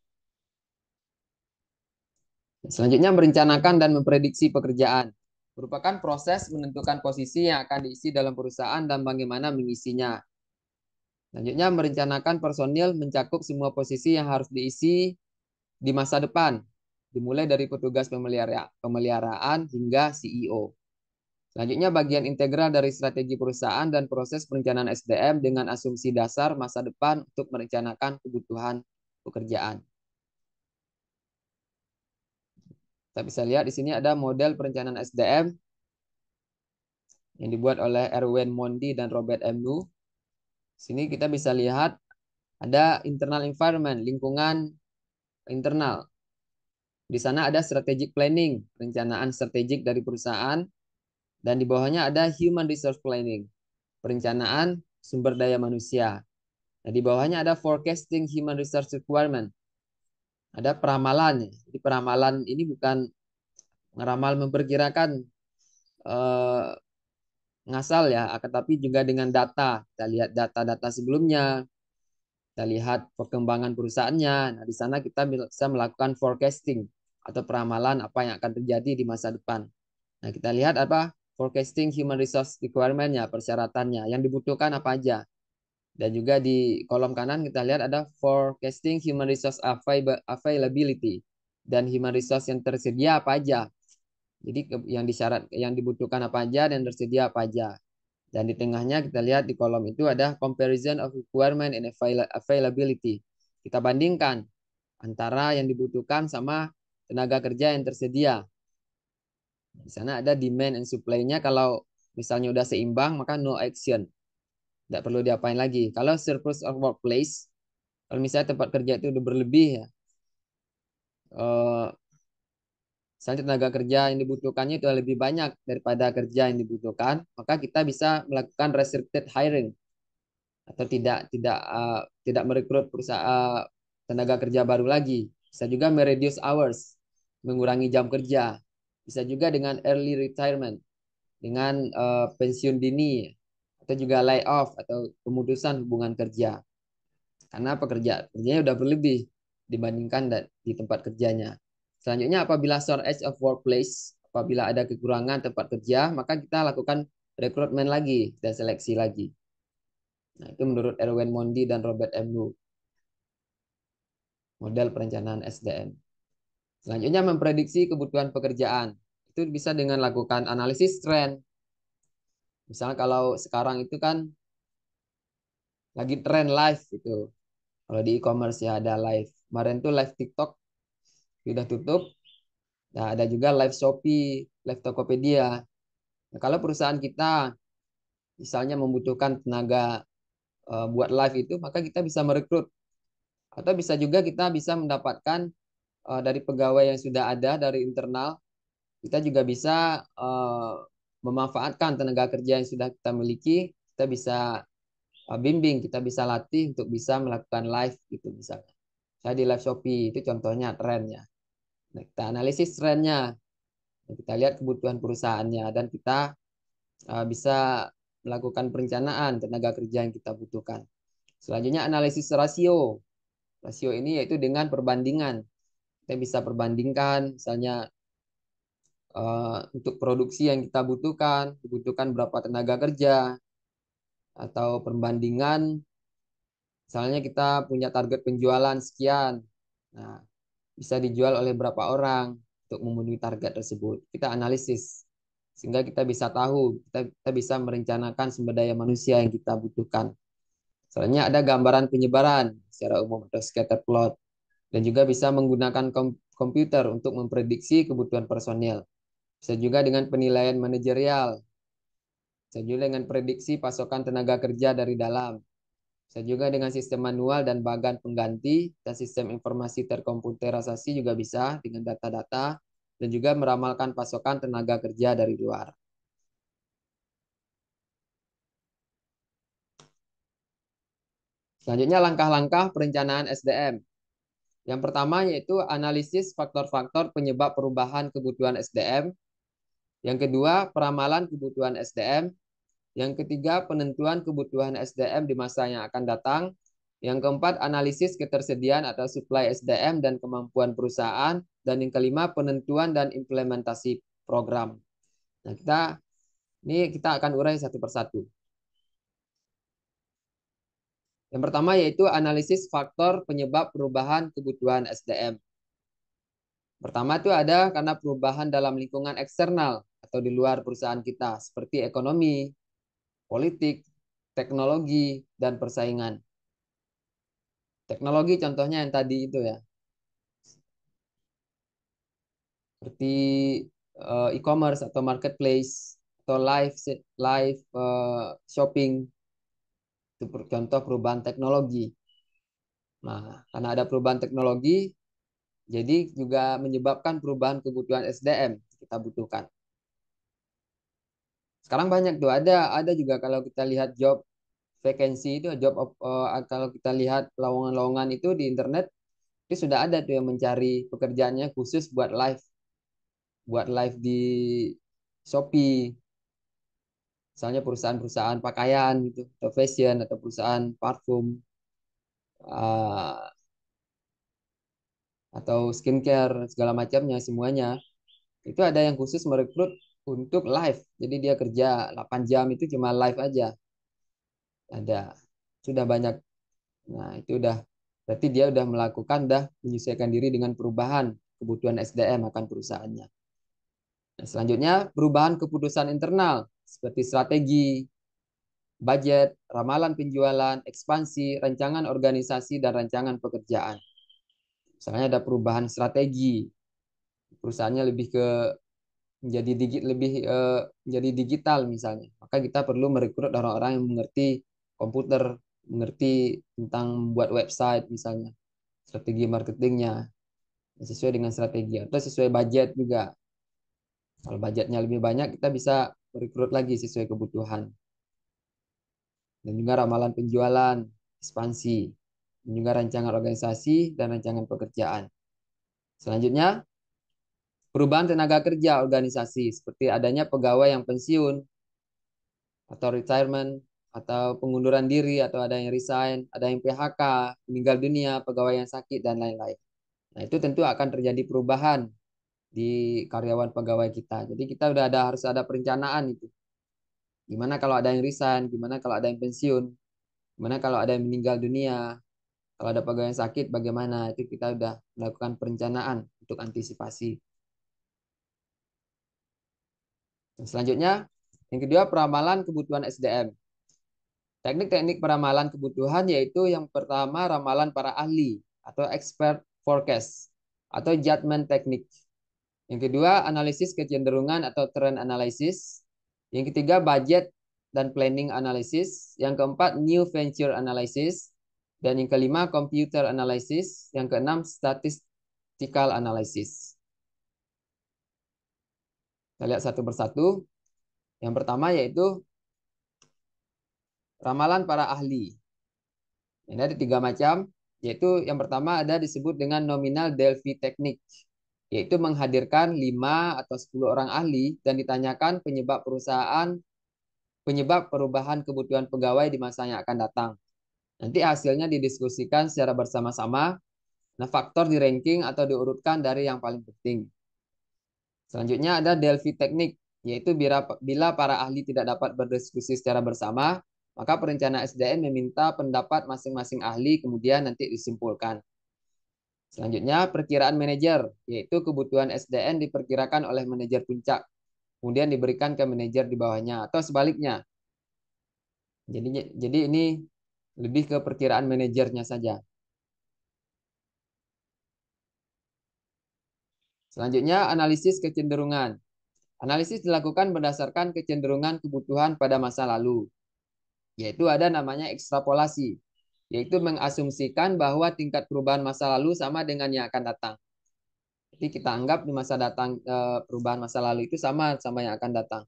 Selanjutnya merencanakan dan memprediksi pekerjaan merupakan proses menentukan posisi yang akan diisi dalam perusahaan dan bagaimana mengisinya. Selanjutnya merencanakan personil mencakup semua posisi yang harus diisi di masa depan dimulai dari petugas pemelihara, pemeliharaan hingga CEO. Selanjutnya bagian integral dari strategi perusahaan dan proses perencanaan SDM dengan asumsi dasar masa depan untuk merencanakan kebutuhan pekerjaan. Kita bisa lihat di sini ada model perencanaan SDM yang dibuat oleh Erwin Mondi dan Robert M. Nu. Di sini kita bisa lihat ada internal environment, lingkungan internal. Di sana ada strategic planning, perencanaan strategik dari perusahaan, dan di bawahnya ada human resource planning, perencanaan sumber daya manusia. Nah, di bawahnya ada forecasting human resource requirement. Ada peramalan. Jadi peramalan ini bukan ngeramal memperkirakan eh, ngasal ya, akan tapi juga dengan data. Kita lihat data-data sebelumnya, kita lihat perkembangan perusahaannya. Nah, di sana kita bisa melakukan forecasting atau peramalan apa yang akan terjadi di masa depan. Nah, kita lihat apa forecasting human resource requirement-nya, persyaratannya, yang dibutuhkan apa aja. Dan juga di kolom kanan kita lihat ada forecasting human resource availability dan human resource yang tersedia apa aja. Jadi yang disyarat yang dibutuhkan apa aja dan tersedia apa aja. Dan di tengahnya kita lihat di kolom itu ada comparison of requirement and availability. Kita bandingkan antara yang dibutuhkan sama tenaga kerja yang tersedia. Di sana ada demand and supply-nya. Kalau misalnya udah seimbang, maka no action. Tidak perlu diapain lagi. Kalau surplus of workplace, kalau misalnya tempat kerja itu udah berlebih ya, uh, misalnya tenaga kerja yang dibutuhkannya itu lebih banyak daripada kerja yang dibutuhkan, maka kita bisa melakukan restricted hiring atau tidak tidak uh, tidak merekrut perusahaan uh, tenaga kerja baru lagi. Bisa juga mereduce hours, mengurangi jam kerja. Bisa juga dengan early retirement, dengan uh, pensiun dini, atau juga lay off atau pemutusan hubungan kerja. Karena pekerja kerjanya sudah berlebih dibandingkan di tempat kerjanya. Selanjutnya apabila shortage of workplace, apabila ada kekurangan tempat kerja, maka kita lakukan rekrutmen lagi dan seleksi lagi. Nah, itu menurut Erwin Mondi dan Robert M. Lu model perencanaan SDM. Selanjutnya memprediksi kebutuhan pekerjaan. Itu bisa dengan lakukan analisis tren. Misalnya kalau sekarang itu kan lagi tren live gitu. Kalau di e-commerce ya ada live. Kemarin tuh live TikTok sudah tutup. Nah, ada juga live Shopee, live Tokopedia. Nah, kalau perusahaan kita misalnya membutuhkan tenaga eh, buat live itu, maka kita bisa merekrut atau bisa juga kita bisa mendapatkan uh, dari pegawai yang sudah ada dari internal. Kita juga bisa uh, memanfaatkan tenaga kerja yang sudah kita miliki. Kita bisa uh, bimbing, kita bisa latih untuk bisa melakukan live gitu misalnya. Saya di live Shopee itu contohnya trennya. Nah, kita analisis trennya. Nah, kita lihat kebutuhan perusahaannya dan kita uh, bisa melakukan perencanaan tenaga kerja yang kita butuhkan. Selanjutnya analisis rasio. Rasio ini yaitu dengan perbandingan. Kita bisa perbandingkan misalnya uh, untuk produksi yang kita butuhkan, dibutuhkan berapa tenaga kerja, atau perbandingan misalnya kita punya target penjualan sekian. Nah, bisa dijual oleh berapa orang untuk memenuhi target tersebut. Kita analisis sehingga kita bisa tahu, kita, kita bisa merencanakan sumber daya manusia yang kita butuhkan. Selanjutnya ada gambaran penyebaran secara umum atau scatter plot dan juga bisa menggunakan komputer untuk memprediksi kebutuhan personil. Bisa juga dengan penilaian manajerial. Bisa juga dengan prediksi pasokan tenaga kerja dari dalam. Bisa juga dengan sistem manual dan bagan pengganti dan sistem informasi terkomputerisasi juga bisa dengan data-data dan juga meramalkan pasokan tenaga kerja dari luar. Selanjutnya langkah-langkah perencanaan SDM. Yang pertama yaitu analisis faktor-faktor penyebab perubahan kebutuhan SDM. Yang kedua, peramalan kebutuhan SDM. Yang ketiga, penentuan kebutuhan SDM di masa yang akan datang. Yang keempat, analisis ketersediaan atau supply SDM dan kemampuan perusahaan. Dan yang kelima, penentuan dan implementasi program. Nah, kita ini kita akan urai satu persatu. Yang pertama yaitu analisis faktor penyebab perubahan kebutuhan SDM. Pertama itu ada karena perubahan dalam lingkungan eksternal atau di luar perusahaan kita seperti ekonomi, politik, teknologi, dan persaingan. Teknologi contohnya yang tadi itu ya. Seperti eh, e-commerce atau marketplace atau live live eh, shopping itu contoh perubahan teknologi. Nah, karena ada perubahan teknologi, jadi juga menyebabkan perubahan kebutuhan SDM kita butuhkan. Sekarang banyak tuh ada ada juga kalau kita lihat job vacancy itu job uh, kalau kita lihat lowongan-lowongan itu di internet itu sudah ada tuh yang mencari pekerjaannya khusus buat live buat live di Shopee misalnya perusahaan-perusahaan pakaian gitu atau fashion atau perusahaan parfum uh, atau skincare segala macamnya semuanya itu ada yang khusus merekrut untuk live jadi dia kerja 8 jam itu cuma live aja ada sudah banyak nah itu udah berarti dia udah melakukan dah menyesuaikan diri dengan perubahan kebutuhan SDM akan perusahaannya nah, selanjutnya perubahan keputusan internal seperti strategi, budget, ramalan penjualan, ekspansi, rancangan organisasi, dan rancangan pekerjaan. Misalnya ada perubahan strategi, perusahaannya lebih ke menjadi digit lebih eh, menjadi digital misalnya, maka kita perlu merekrut orang-orang yang mengerti komputer, mengerti tentang membuat website misalnya, strategi marketingnya sesuai dengan strategi atau sesuai budget juga. Kalau budgetnya lebih banyak, kita bisa merekrut lagi sesuai kebutuhan. Dan juga ramalan penjualan, ekspansi, dan juga rancangan organisasi dan rancangan pekerjaan. Selanjutnya, perubahan tenaga kerja organisasi seperti adanya pegawai yang pensiun atau retirement atau pengunduran diri atau ada yang resign, ada yang PHK, meninggal dunia, pegawai yang sakit dan lain-lain. Nah, itu tentu akan terjadi perubahan di karyawan pegawai kita. Jadi kita udah ada harus ada perencanaan itu. Gimana kalau ada yang resign, gimana kalau ada yang pensiun, gimana kalau ada yang meninggal dunia, kalau ada pegawai yang sakit bagaimana? Itu kita udah melakukan perencanaan untuk antisipasi. Dan nah, selanjutnya, yang kedua peramalan kebutuhan SDM. Teknik-teknik peramalan kebutuhan yaitu yang pertama ramalan para ahli atau expert forecast atau judgment technique. Yang kedua, analisis kecenderungan atau trend analysis. Yang ketiga, budget dan planning analysis. Yang keempat, new venture analysis. Dan yang kelima, computer analysis. Yang keenam, statistical analysis. Kita lihat satu persatu. Yang pertama yaitu ramalan para ahli. Ini ada tiga macam, yaitu yang pertama ada disebut dengan nominal Delphi teknik yaitu menghadirkan lima atau sepuluh orang ahli dan ditanyakan penyebab perusahaan penyebab perubahan kebutuhan pegawai di masa yang akan datang. Nanti hasilnya didiskusikan secara bersama-sama. Nah, faktor di ranking atau diurutkan dari yang paling penting. Selanjutnya ada Delphi Teknik, yaitu bila, bila para ahli tidak dapat berdiskusi secara bersama, maka perencana SDN meminta pendapat masing-masing ahli kemudian nanti disimpulkan. Selanjutnya, perkiraan manajer, yaitu kebutuhan SDN diperkirakan oleh manajer puncak, kemudian diberikan ke manajer di bawahnya, atau sebaliknya. Jadi, jadi ini lebih ke perkiraan manajernya saja. Selanjutnya, analisis kecenderungan. Analisis dilakukan berdasarkan kecenderungan kebutuhan pada masa lalu, yaitu ada namanya ekstrapolasi yaitu mengasumsikan bahwa tingkat perubahan masa lalu sama dengan yang akan datang. Jadi kita anggap di masa datang eh, perubahan masa lalu itu sama sama yang akan datang.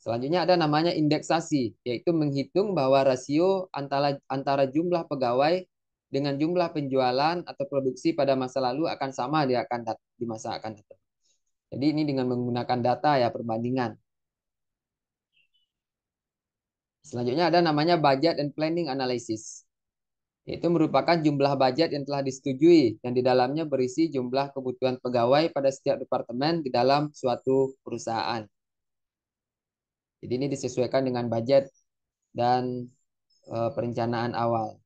Selanjutnya ada namanya indeksasi, yaitu menghitung bahwa rasio antara antara jumlah pegawai dengan jumlah penjualan atau produksi pada masa lalu akan sama di akan di masa akan datang. Jadi ini dengan menggunakan data ya perbandingan. Selanjutnya ada namanya budget and planning analysis itu merupakan jumlah budget yang telah disetujui yang di dalamnya berisi jumlah kebutuhan pegawai pada setiap departemen di dalam suatu perusahaan. Jadi ini disesuaikan dengan budget dan e, perencanaan awal.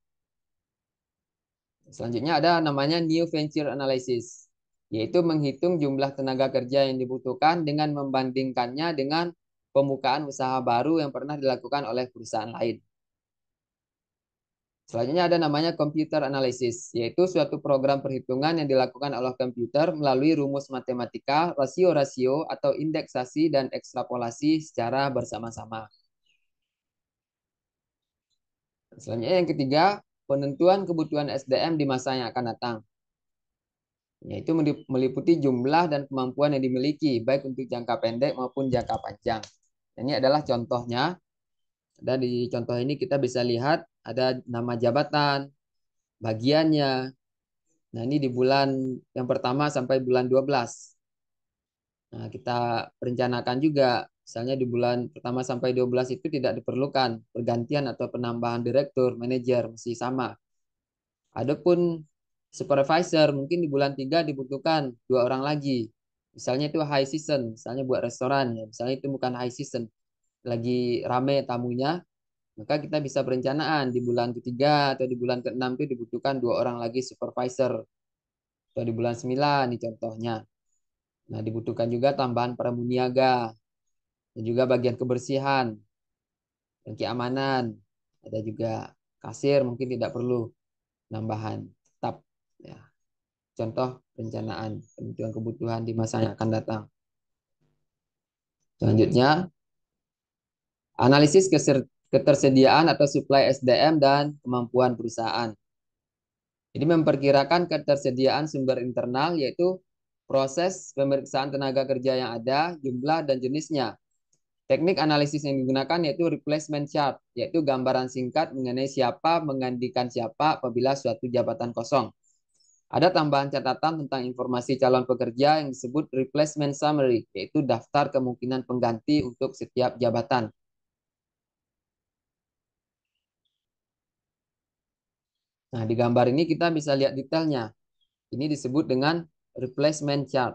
Selanjutnya ada namanya new venture analysis, yaitu menghitung jumlah tenaga kerja yang dibutuhkan dengan membandingkannya dengan pembukaan usaha baru yang pernah dilakukan oleh perusahaan lain. Selanjutnya ada namanya computer analysis, yaitu suatu program perhitungan yang dilakukan oleh komputer melalui rumus matematika, rasio-rasio, atau indeksasi dan ekstrapolasi secara bersama-sama. Selanjutnya yang ketiga, penentuan kebutuhan SDM di masa yang akan datang. Yaitu meliputi jumlah dan kemampuan yang dimiliki, baik untuk jangka pendek maupun jangka panjang. Ini adalah contohnya. Dan di contoh ini kita bisa lihat ada nama jabatan, bagiannya. Nah, ini di bulan yang pertama sampai bulan 12. Nah, kita rencanakan juga misalnya di bulan pertama sampai 12 itu tidak diperlukan pergantian atau penambahan direktur, manajer masih sama. Adapun supervisor mungkin di bulan 3 dibutuhkan dua orang lagi. Misalnya itu high season, misalnya buat restoran ya, misalnya itu bukan high season. Lagi rame tamunya, maka kita bisa perencanaan di bulan ketiga atau di bulan keenam itu dibutuhkan dua orang lagi supervisor. Atau di bulan sembilan ini contohnya. Nah, dibutuhkan juga tambahan para pramuniaga dan juga bagian kebersihan dan keamanan. Ada juga kasir mungkin tidak perlu tambahan tetap ya. Contoh perencanaan kebutuhan-kebutuhan di masa yang akan datang. Selanjutnya, analisis ketersediaan atau supply SDM dan kemampuan perusahaan. Jadi memperkirakan ketersediaan sumber internal yaitu proses pemeriksaan tenaga kerja yang ada, jumlah dan jenisnya. Teknik analisis yang digunakan yaitu replacement chart, yaitu gambaran singkat mengenai siapa menggantikan siapa apabila suatu jabatan kosong. Ada tambahan catatan tentang informasi calon pekerja yang disebut replacement summary, yaitu daftar kemungkinan pengganti untuk setiap jabatan. Nah, di gambar ini kita bisa lihat detailnya. Ini disebut dengan replacement chart.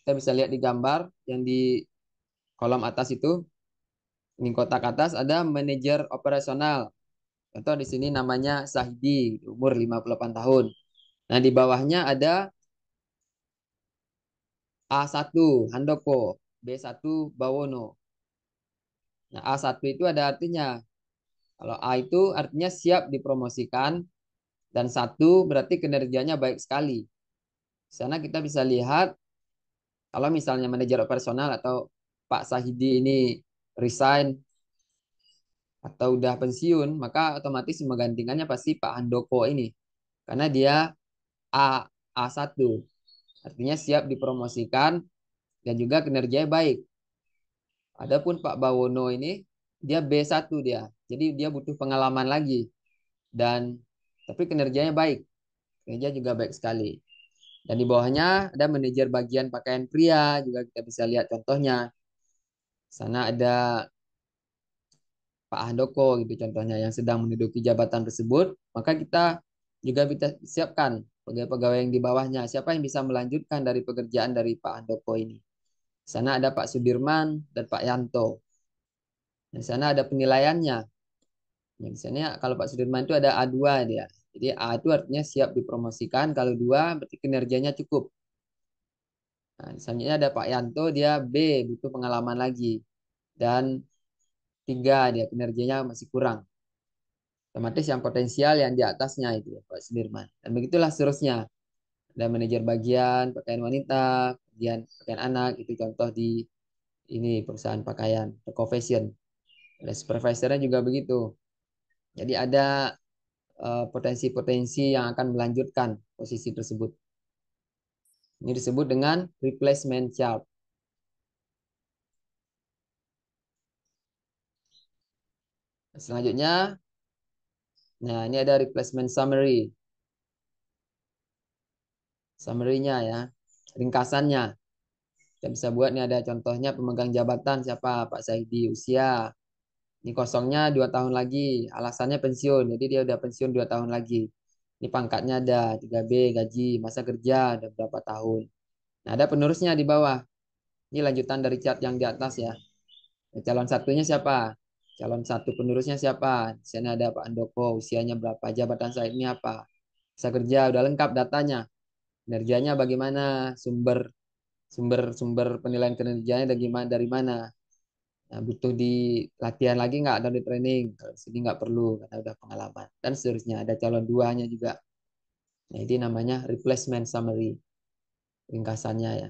Kita bisa lihat di gambar yang di kolom atas itu. Ini kotak atas ada manajer operasional. atau di sini namanya Sahidi, umur 58 tahun. Nah, di bawahnya ada A1 Handoko, B1 Bawono. Nah, A1 itu ada artinya. Kalau A itu artinya siap dipromosikan dan satu berarti kinerjanya baik sekali. Di sana kita bisa lihat kalau misalnya manajer personal atau Pak Sahidi ini resign atau udah pensiun, maka otomatis menggantikannya pasti Pak Handoko ini. Karena dia A A1. Artinya siap dipromosikan dan juga kinerjanya baik. Adapun Pak Bawono ini dia B1 dia. Jadi dia butuh pengalaman lagi. Dan tapi kinerjanya baik. Kinerja juga baik sekali. Dan di bawahnya ada manajer bagian pakaian pria juga kita bisa lihat contohnya. Sana ada Pak Handoko gitu contohnya yang sedang menduduki jabatan tersebut, maka kita juga kita siapkan pegawai-pegawai yang di bawahnya siapa yang bisa melanjutkan dari pekerjaan dari Pak Handoko ini sana ada Pak Sudirman dan Pak Yanto. Di sana ada penilaiannya. Misalnya di sana kalau Pak Sudirman itu ada A2 dia. Jadi A itu artinya siap dipromosikan, kalau dua berarti kinerjanya cukup. Nah, selanjutnya ada Pak Yanto, dia B, butuh pengalaman lagi. Dan tiga, dia kinerjanya masih kurang. Otomatis yang potensial yang di atasnya itu Pak Sudirman. Dan begitulah seterusnya. Ada manajer bagian, pakaian wanita, kemudian pakaian anak itu contoh di ini perusahaan pakaian toko fashion dan supervisornya juga begitu jadi ada eh, potensi-potensi uh, yang akan melanjutkan posisi tersebut ini disebut dengan replacement chart selanjutnya nah ini ada replacement summary summary-nya ya ringkasannya. Kita bisa buat nih ada contohnya pemegang jabatan siapa Pak Saidi usia. Ini kosongnya dua tahun lagi, alasannya pensiun. Jadi dia udah pensiun dua tahun lagi. Ini pangkatnya ada 3B gaji, masa kerja ada berapa tahun. Nah, ada penerusnya di bawah. Ini lanjutan dari chat yang di atas ya. Nah, calon satunya siapa? Calon satu penerusnya siapa? Di sana ada Pak Andoko, usianya berapa, jabatan saya ini apa. Bisa kerja, udah lengkap datanya kinerjanya bagaimana, sumber sumber sumber penilaian kinerjanya dari mana dari mana. Nah, butuh di latihan lagi nggak atau di training kalau sini nggak perlu karena udah pengalaman dan seterusnya ada calon duanya juga nah ini namanya replacement summary ringkasannya ya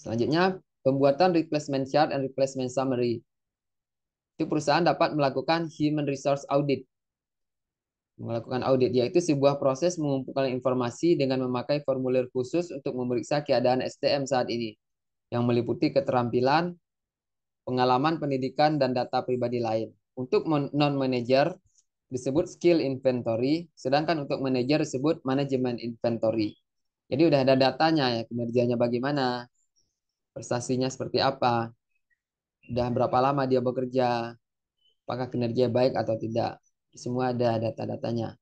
selanjutnya pembuatan replacement chart and replacement summary itu perusahaan dapat melakukan human resource audit Melakukan audit yaitu sebuah proses mengumpulkan informasi dengan memakai formulir khusus untuk memeriksa keadaan STM saat ini yang meliputi keterampilan, pengalaman pendidikan dan data pribadi lain. Untuk non manager disebut skill inventory, sedangkan untuk manager disebut management inventory. Jadi udah ada datanya ya, kinerjanya bagaimana, prestasinya seperti apa, udah berapa lama dia bekerja, apakah kinerja baik atau tidak semua ada data-datanya.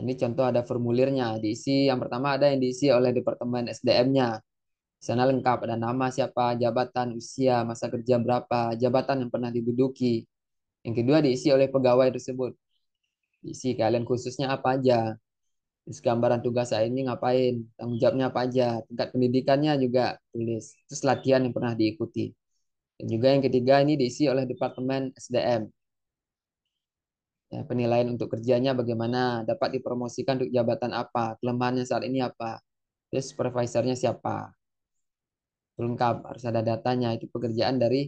ini contoh ada formulirnya, diisi yang pertama ada yang diisi oleh Departemen SDM-nya. sana lengkap, ada nama siapa, jabatan, usia, masa kerja berapa, jabatan yang pernah diduduki. Yang kedua diisi oleh pegawai tersebut. Diisi kalian khususnya apa aja. Terus gambaran tugas saya ini ngapain, tanggung jawabnya apa aja, tingkat pendidikannya juga tulis. Terus latihan yang pernah diikuti. Dan juga yang ketiga ini diisi oleh Departemen SDM ya, penilaian untuk kerjanya bagaimana, dapat dipromosikan untuk jabatan apa, kelemahannya saat ini apa, terus supervisornya siapa. Lengkap, harus ada datanya. Itu pekerjaan dari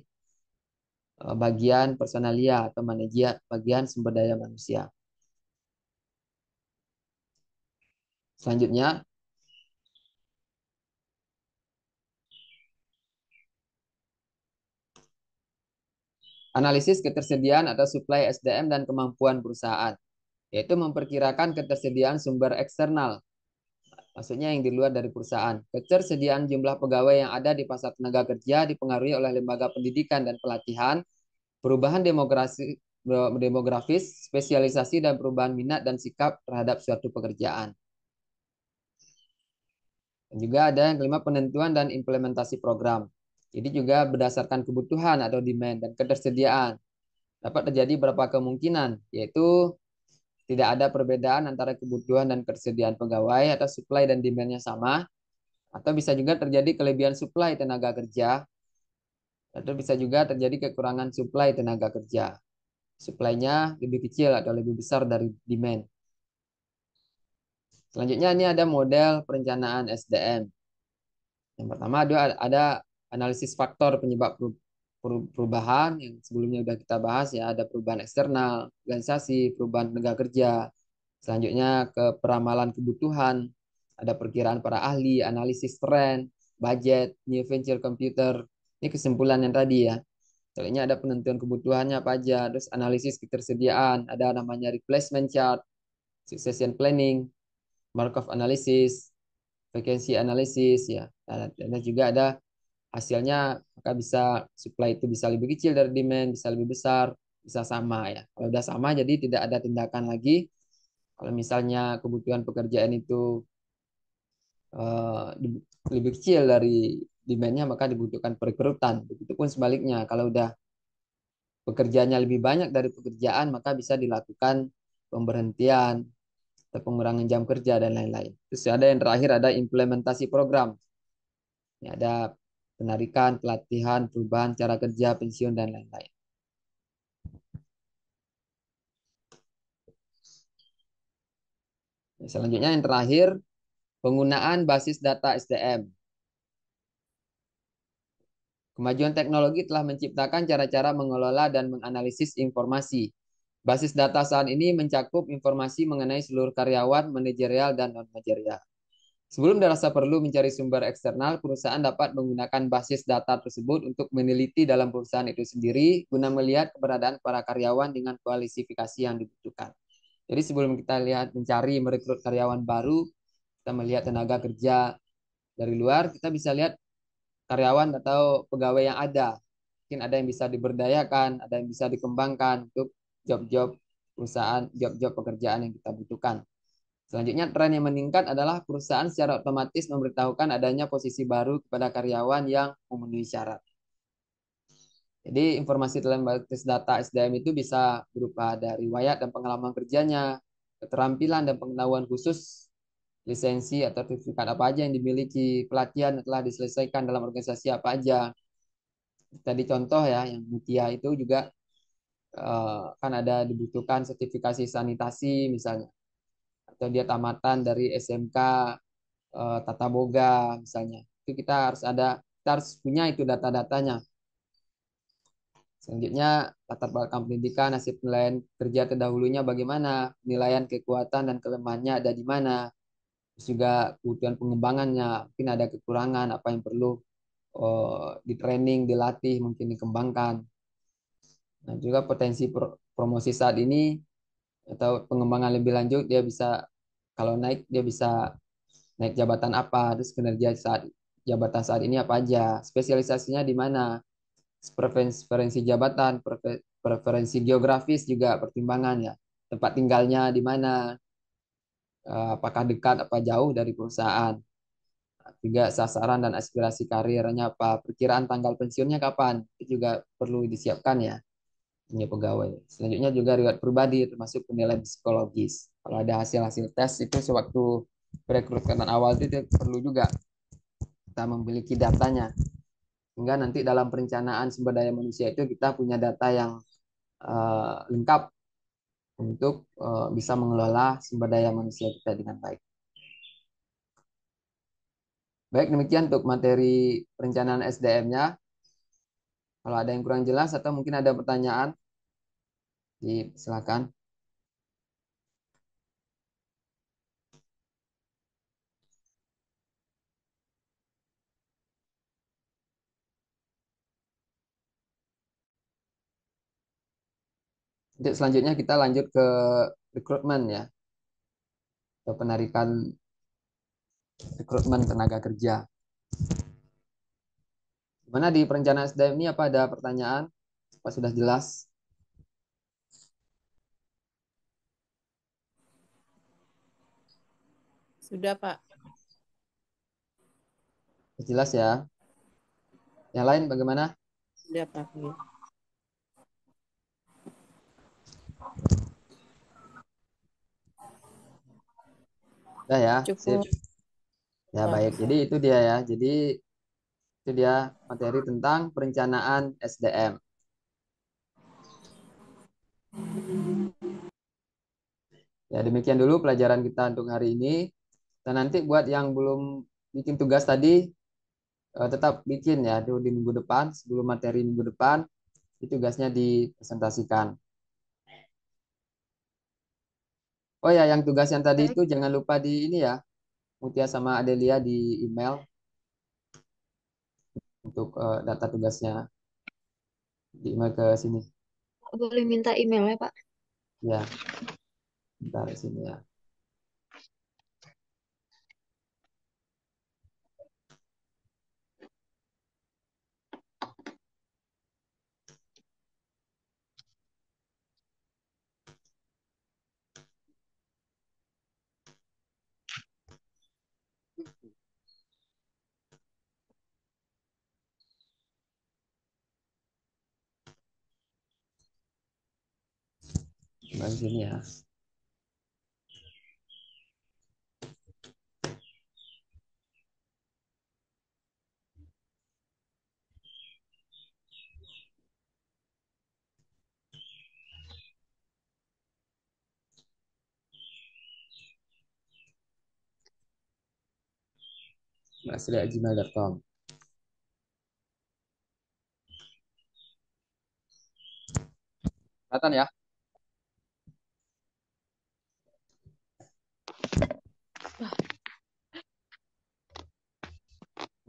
eh, bagian personalia atau manajer bagian sumber daya manusia. Selanjutnya, Analisis ketersediaan atau supply SDM dan kemampuan perusahaan, yaitu memperkirakan ketersediaan sumber eksternal, maksudnya yang di luar dari perusahaan. Ketersediaan jumlah pegawai yang ada di pasar tenaga kerja dipengaruhi oleh lembaga pendidikan dan pelatihan, perubahan demografi, demografis, spesialisasi, dan perubahan minat dan sikap terhadap suatu pekerjaan. Dan juga ada yang kelima penentuan dan implementasi program. Jadi juga berdasarkan kebutuhan atau demand dan ketersediaan. Dapat terjadi beberapa kemungkinan, yaitu tidak ada perbedaan antara kebutuhan dan ketersediaan pegawai atau supply dan demandnya sama, atau bisa juga terjadi kelebihan supply tenaga kerja, atau bisa juga terjadi kekurangan supply tenaga kerja. Supply-nya lebih kecil atau lebih besar dari demand. Selanjutnya ini ada model perencanaan SDM. Yang pertama ada ada analisis faktor penyebab perubahan yang sebelumnya sudah kita bahas ya ada perubahan eksternal, organisasi, perubahan tenaga kerja. Selanjutnya ke peramalan kebutuhan, ada perkiraan para ahli, analisis tren, budget, new venture computer. Ini kesimpulan yang tadi ya. Selanjutnya ada penentuan kebutuhannya apa aja, terus analisis ketersediaan, ada namanya replacement chart, succession planning, Markov analysis, vacancy analysis ya. Dan juga ada hasilnya maka bisa supply itu bisa lebih kecil dari demand, bisa lebih besar, bisa sama ya. Kalau udah sama jadi tidak ada tindakan lagi. Kalau misalnya kebutuhan pekerjaan itu uh, lebih kecil dari demandnya maka dibutuhkan perekrutan. Begitupun sebaliknya kalau udah pekerjaannya lebih banyak dari pekerjaan maka bisa dilakukan pemberhentian atau pengurangan jam kerja dan lain-lain. Terus ada yang terakhir ada implementasi program. Ini ada penarikan, pelatihan, perubahan cara kerja, pensiun, dan lain-lain. Selanjutnya yang terakhir, penggunaan basis data SDM. Kemajuan teknologi telah menciptakan cara-cara mengelola dan menganalisis informasi. Basis data saat ini mencakup informasi mengenai seluruh karyawan, manajerial, dan non-manajerial. Sebelum dirasa perlu mencari sumber eksternal, perusahaan dapat menggunakan basis data tersebut untuk meneliti dalam perusahaan itu sendiri guna melihat keberadaan para karyawan dengan kualifikasi yang dibutuhkan. Jadi sebelum kita lihat mencari merekrut karyawan baru, kita melihat tenaga kerja dari luar, kita bisa lihat karyawan atau pegawai yang ada. Mungkin ada yang bisa diberdayakan, ada yang bisa dikembangkan untuk job-job perusahaan, job-job pekerjaan yang kita butuhkan. Selanjutnya, tren yang meningkat adalah perusahaan secara otomatis memberitahukan adanya posisi baru kepada karyawan yang memenuhi syarat. Jadi informasi dalam basis data SDM itu bisa berupa dari riwayat dan pengalaman kerjanya, keterampilan dan pengetahuan khusus, lisensi atau sertifikat apa aja yang dimiliki, pelatihan yang telah diselesaikan dalam organisasi apa aja. Tadi contoh ya, yang Mutia itu juga eh, kan ada dibutuhkan sertifikasi sanitasi misalnya atau dia tamatan dari SMK uh, eh, Tata Boga misalnya itu kita harus ada kita harus punya itu data-datanya Selanjutnya, latar belakang pendidikan, nasib penilaian kerja terdahulunya bagaimana, penilaian kekuatan dan kelemahannya ada di mana, terus juga kebutuhan pengembangannya, mungkin ada kekurangan, apa yang perlu uh, di training, dilatih, mungkin dikembangkan. Nah, juga potensi pro promosi saat ini atau pengembangan lebih lanjut dia bisa kalau naik dia bisa naik jabatan apa terus kinerja saat jabatan saat ini apa aja spesialisasinya di mana preferensi jabatan preferensi geografis juga pertimbangan ya tempat tinggalnya di mana eh, apakah dekat apa jauh dari perusahaan juga sasaran dan aspirasi karirnya apa perkiraan tanggal pensiunnya kapan itu juga perlu disiapkan ya punya pegawai. Selanjutnya juga riwayat pribadi termasuk penilaian psikologis. Kalau ada hasil-hasil tes itu sewaktu perekrutan awal itu perlu juga kita memiliki datanya. Sehingga nanti dalam perencanaan sumber daya manusia itu kita punya data yang uh, lengkap untuk uh, bisa mengelola sumber daya manusia kita dengan baik. Baik, demikian untuk materi perencanaan SDM-nya. Kalau ada yang kurang jelas atau mungkin ada pertanyaan, silakan. selanjutnya kita lanjut ke rekrutmen ya. Atau penarikan rekrutmen tenaga kerja. Gimana di perencanaan SDM ini apa ada pertanyaan? Apa sudah jelas? Sudah, Pak. Jelas ya. Yang lain bagaimana? Sudah, Pak. Sudah ya. Cukup. Sip. Ya, baik. Jadi itu dia ya. Jadi itu dia materi tentang perencanaan SDM. Ya, demikian dulu pelajaran kita untuk hari ini. Dan nanti buat yang belum bikin tugas tadi, eh, tetap bikin ya di minggu depan, sebelum materi minggu depan, itu tugasnya dipresentasikan. Oh ya, yang tugas yang tadi itu jangan lupa di ini ya, Mutia sama Adelia di email untuk uh, data tugasnya di email ke sini. Boleh minta emailnya, Pak? Ya, dari sini ya. Nah, sini ya. masri@gmail.com. Nah, Kelihatan ya?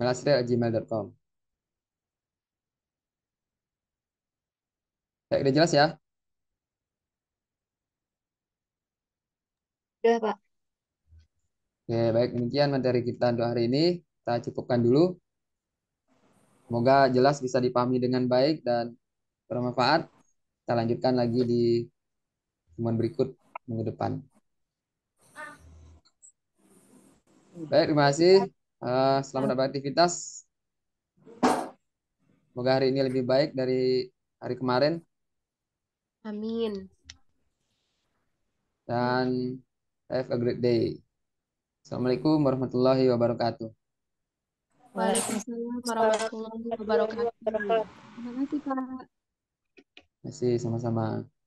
malasri@gmail.com. Baik, udah jelas ya? Udah, Pak. Oke, baik. Demikian materi kita untuk hari ini. Kita cukupkan dulu. Semoga jelas bisa dipahami dengan baik dan bermanfaat. Kita lanjutkan lagi di temuan berikut minggu depan. Baik, terima kasih. Uh, selamat beraktivitas. Semoga hari ini lebih baik dari hari kemarin. Amin. Dan have a great day. Assalamualaikum warahmatullahi wabarakatuh. Waalaikumsalam warahmatullahi wabarakatuh. Terima kasih, Kak. Terima kasih, sama-sama.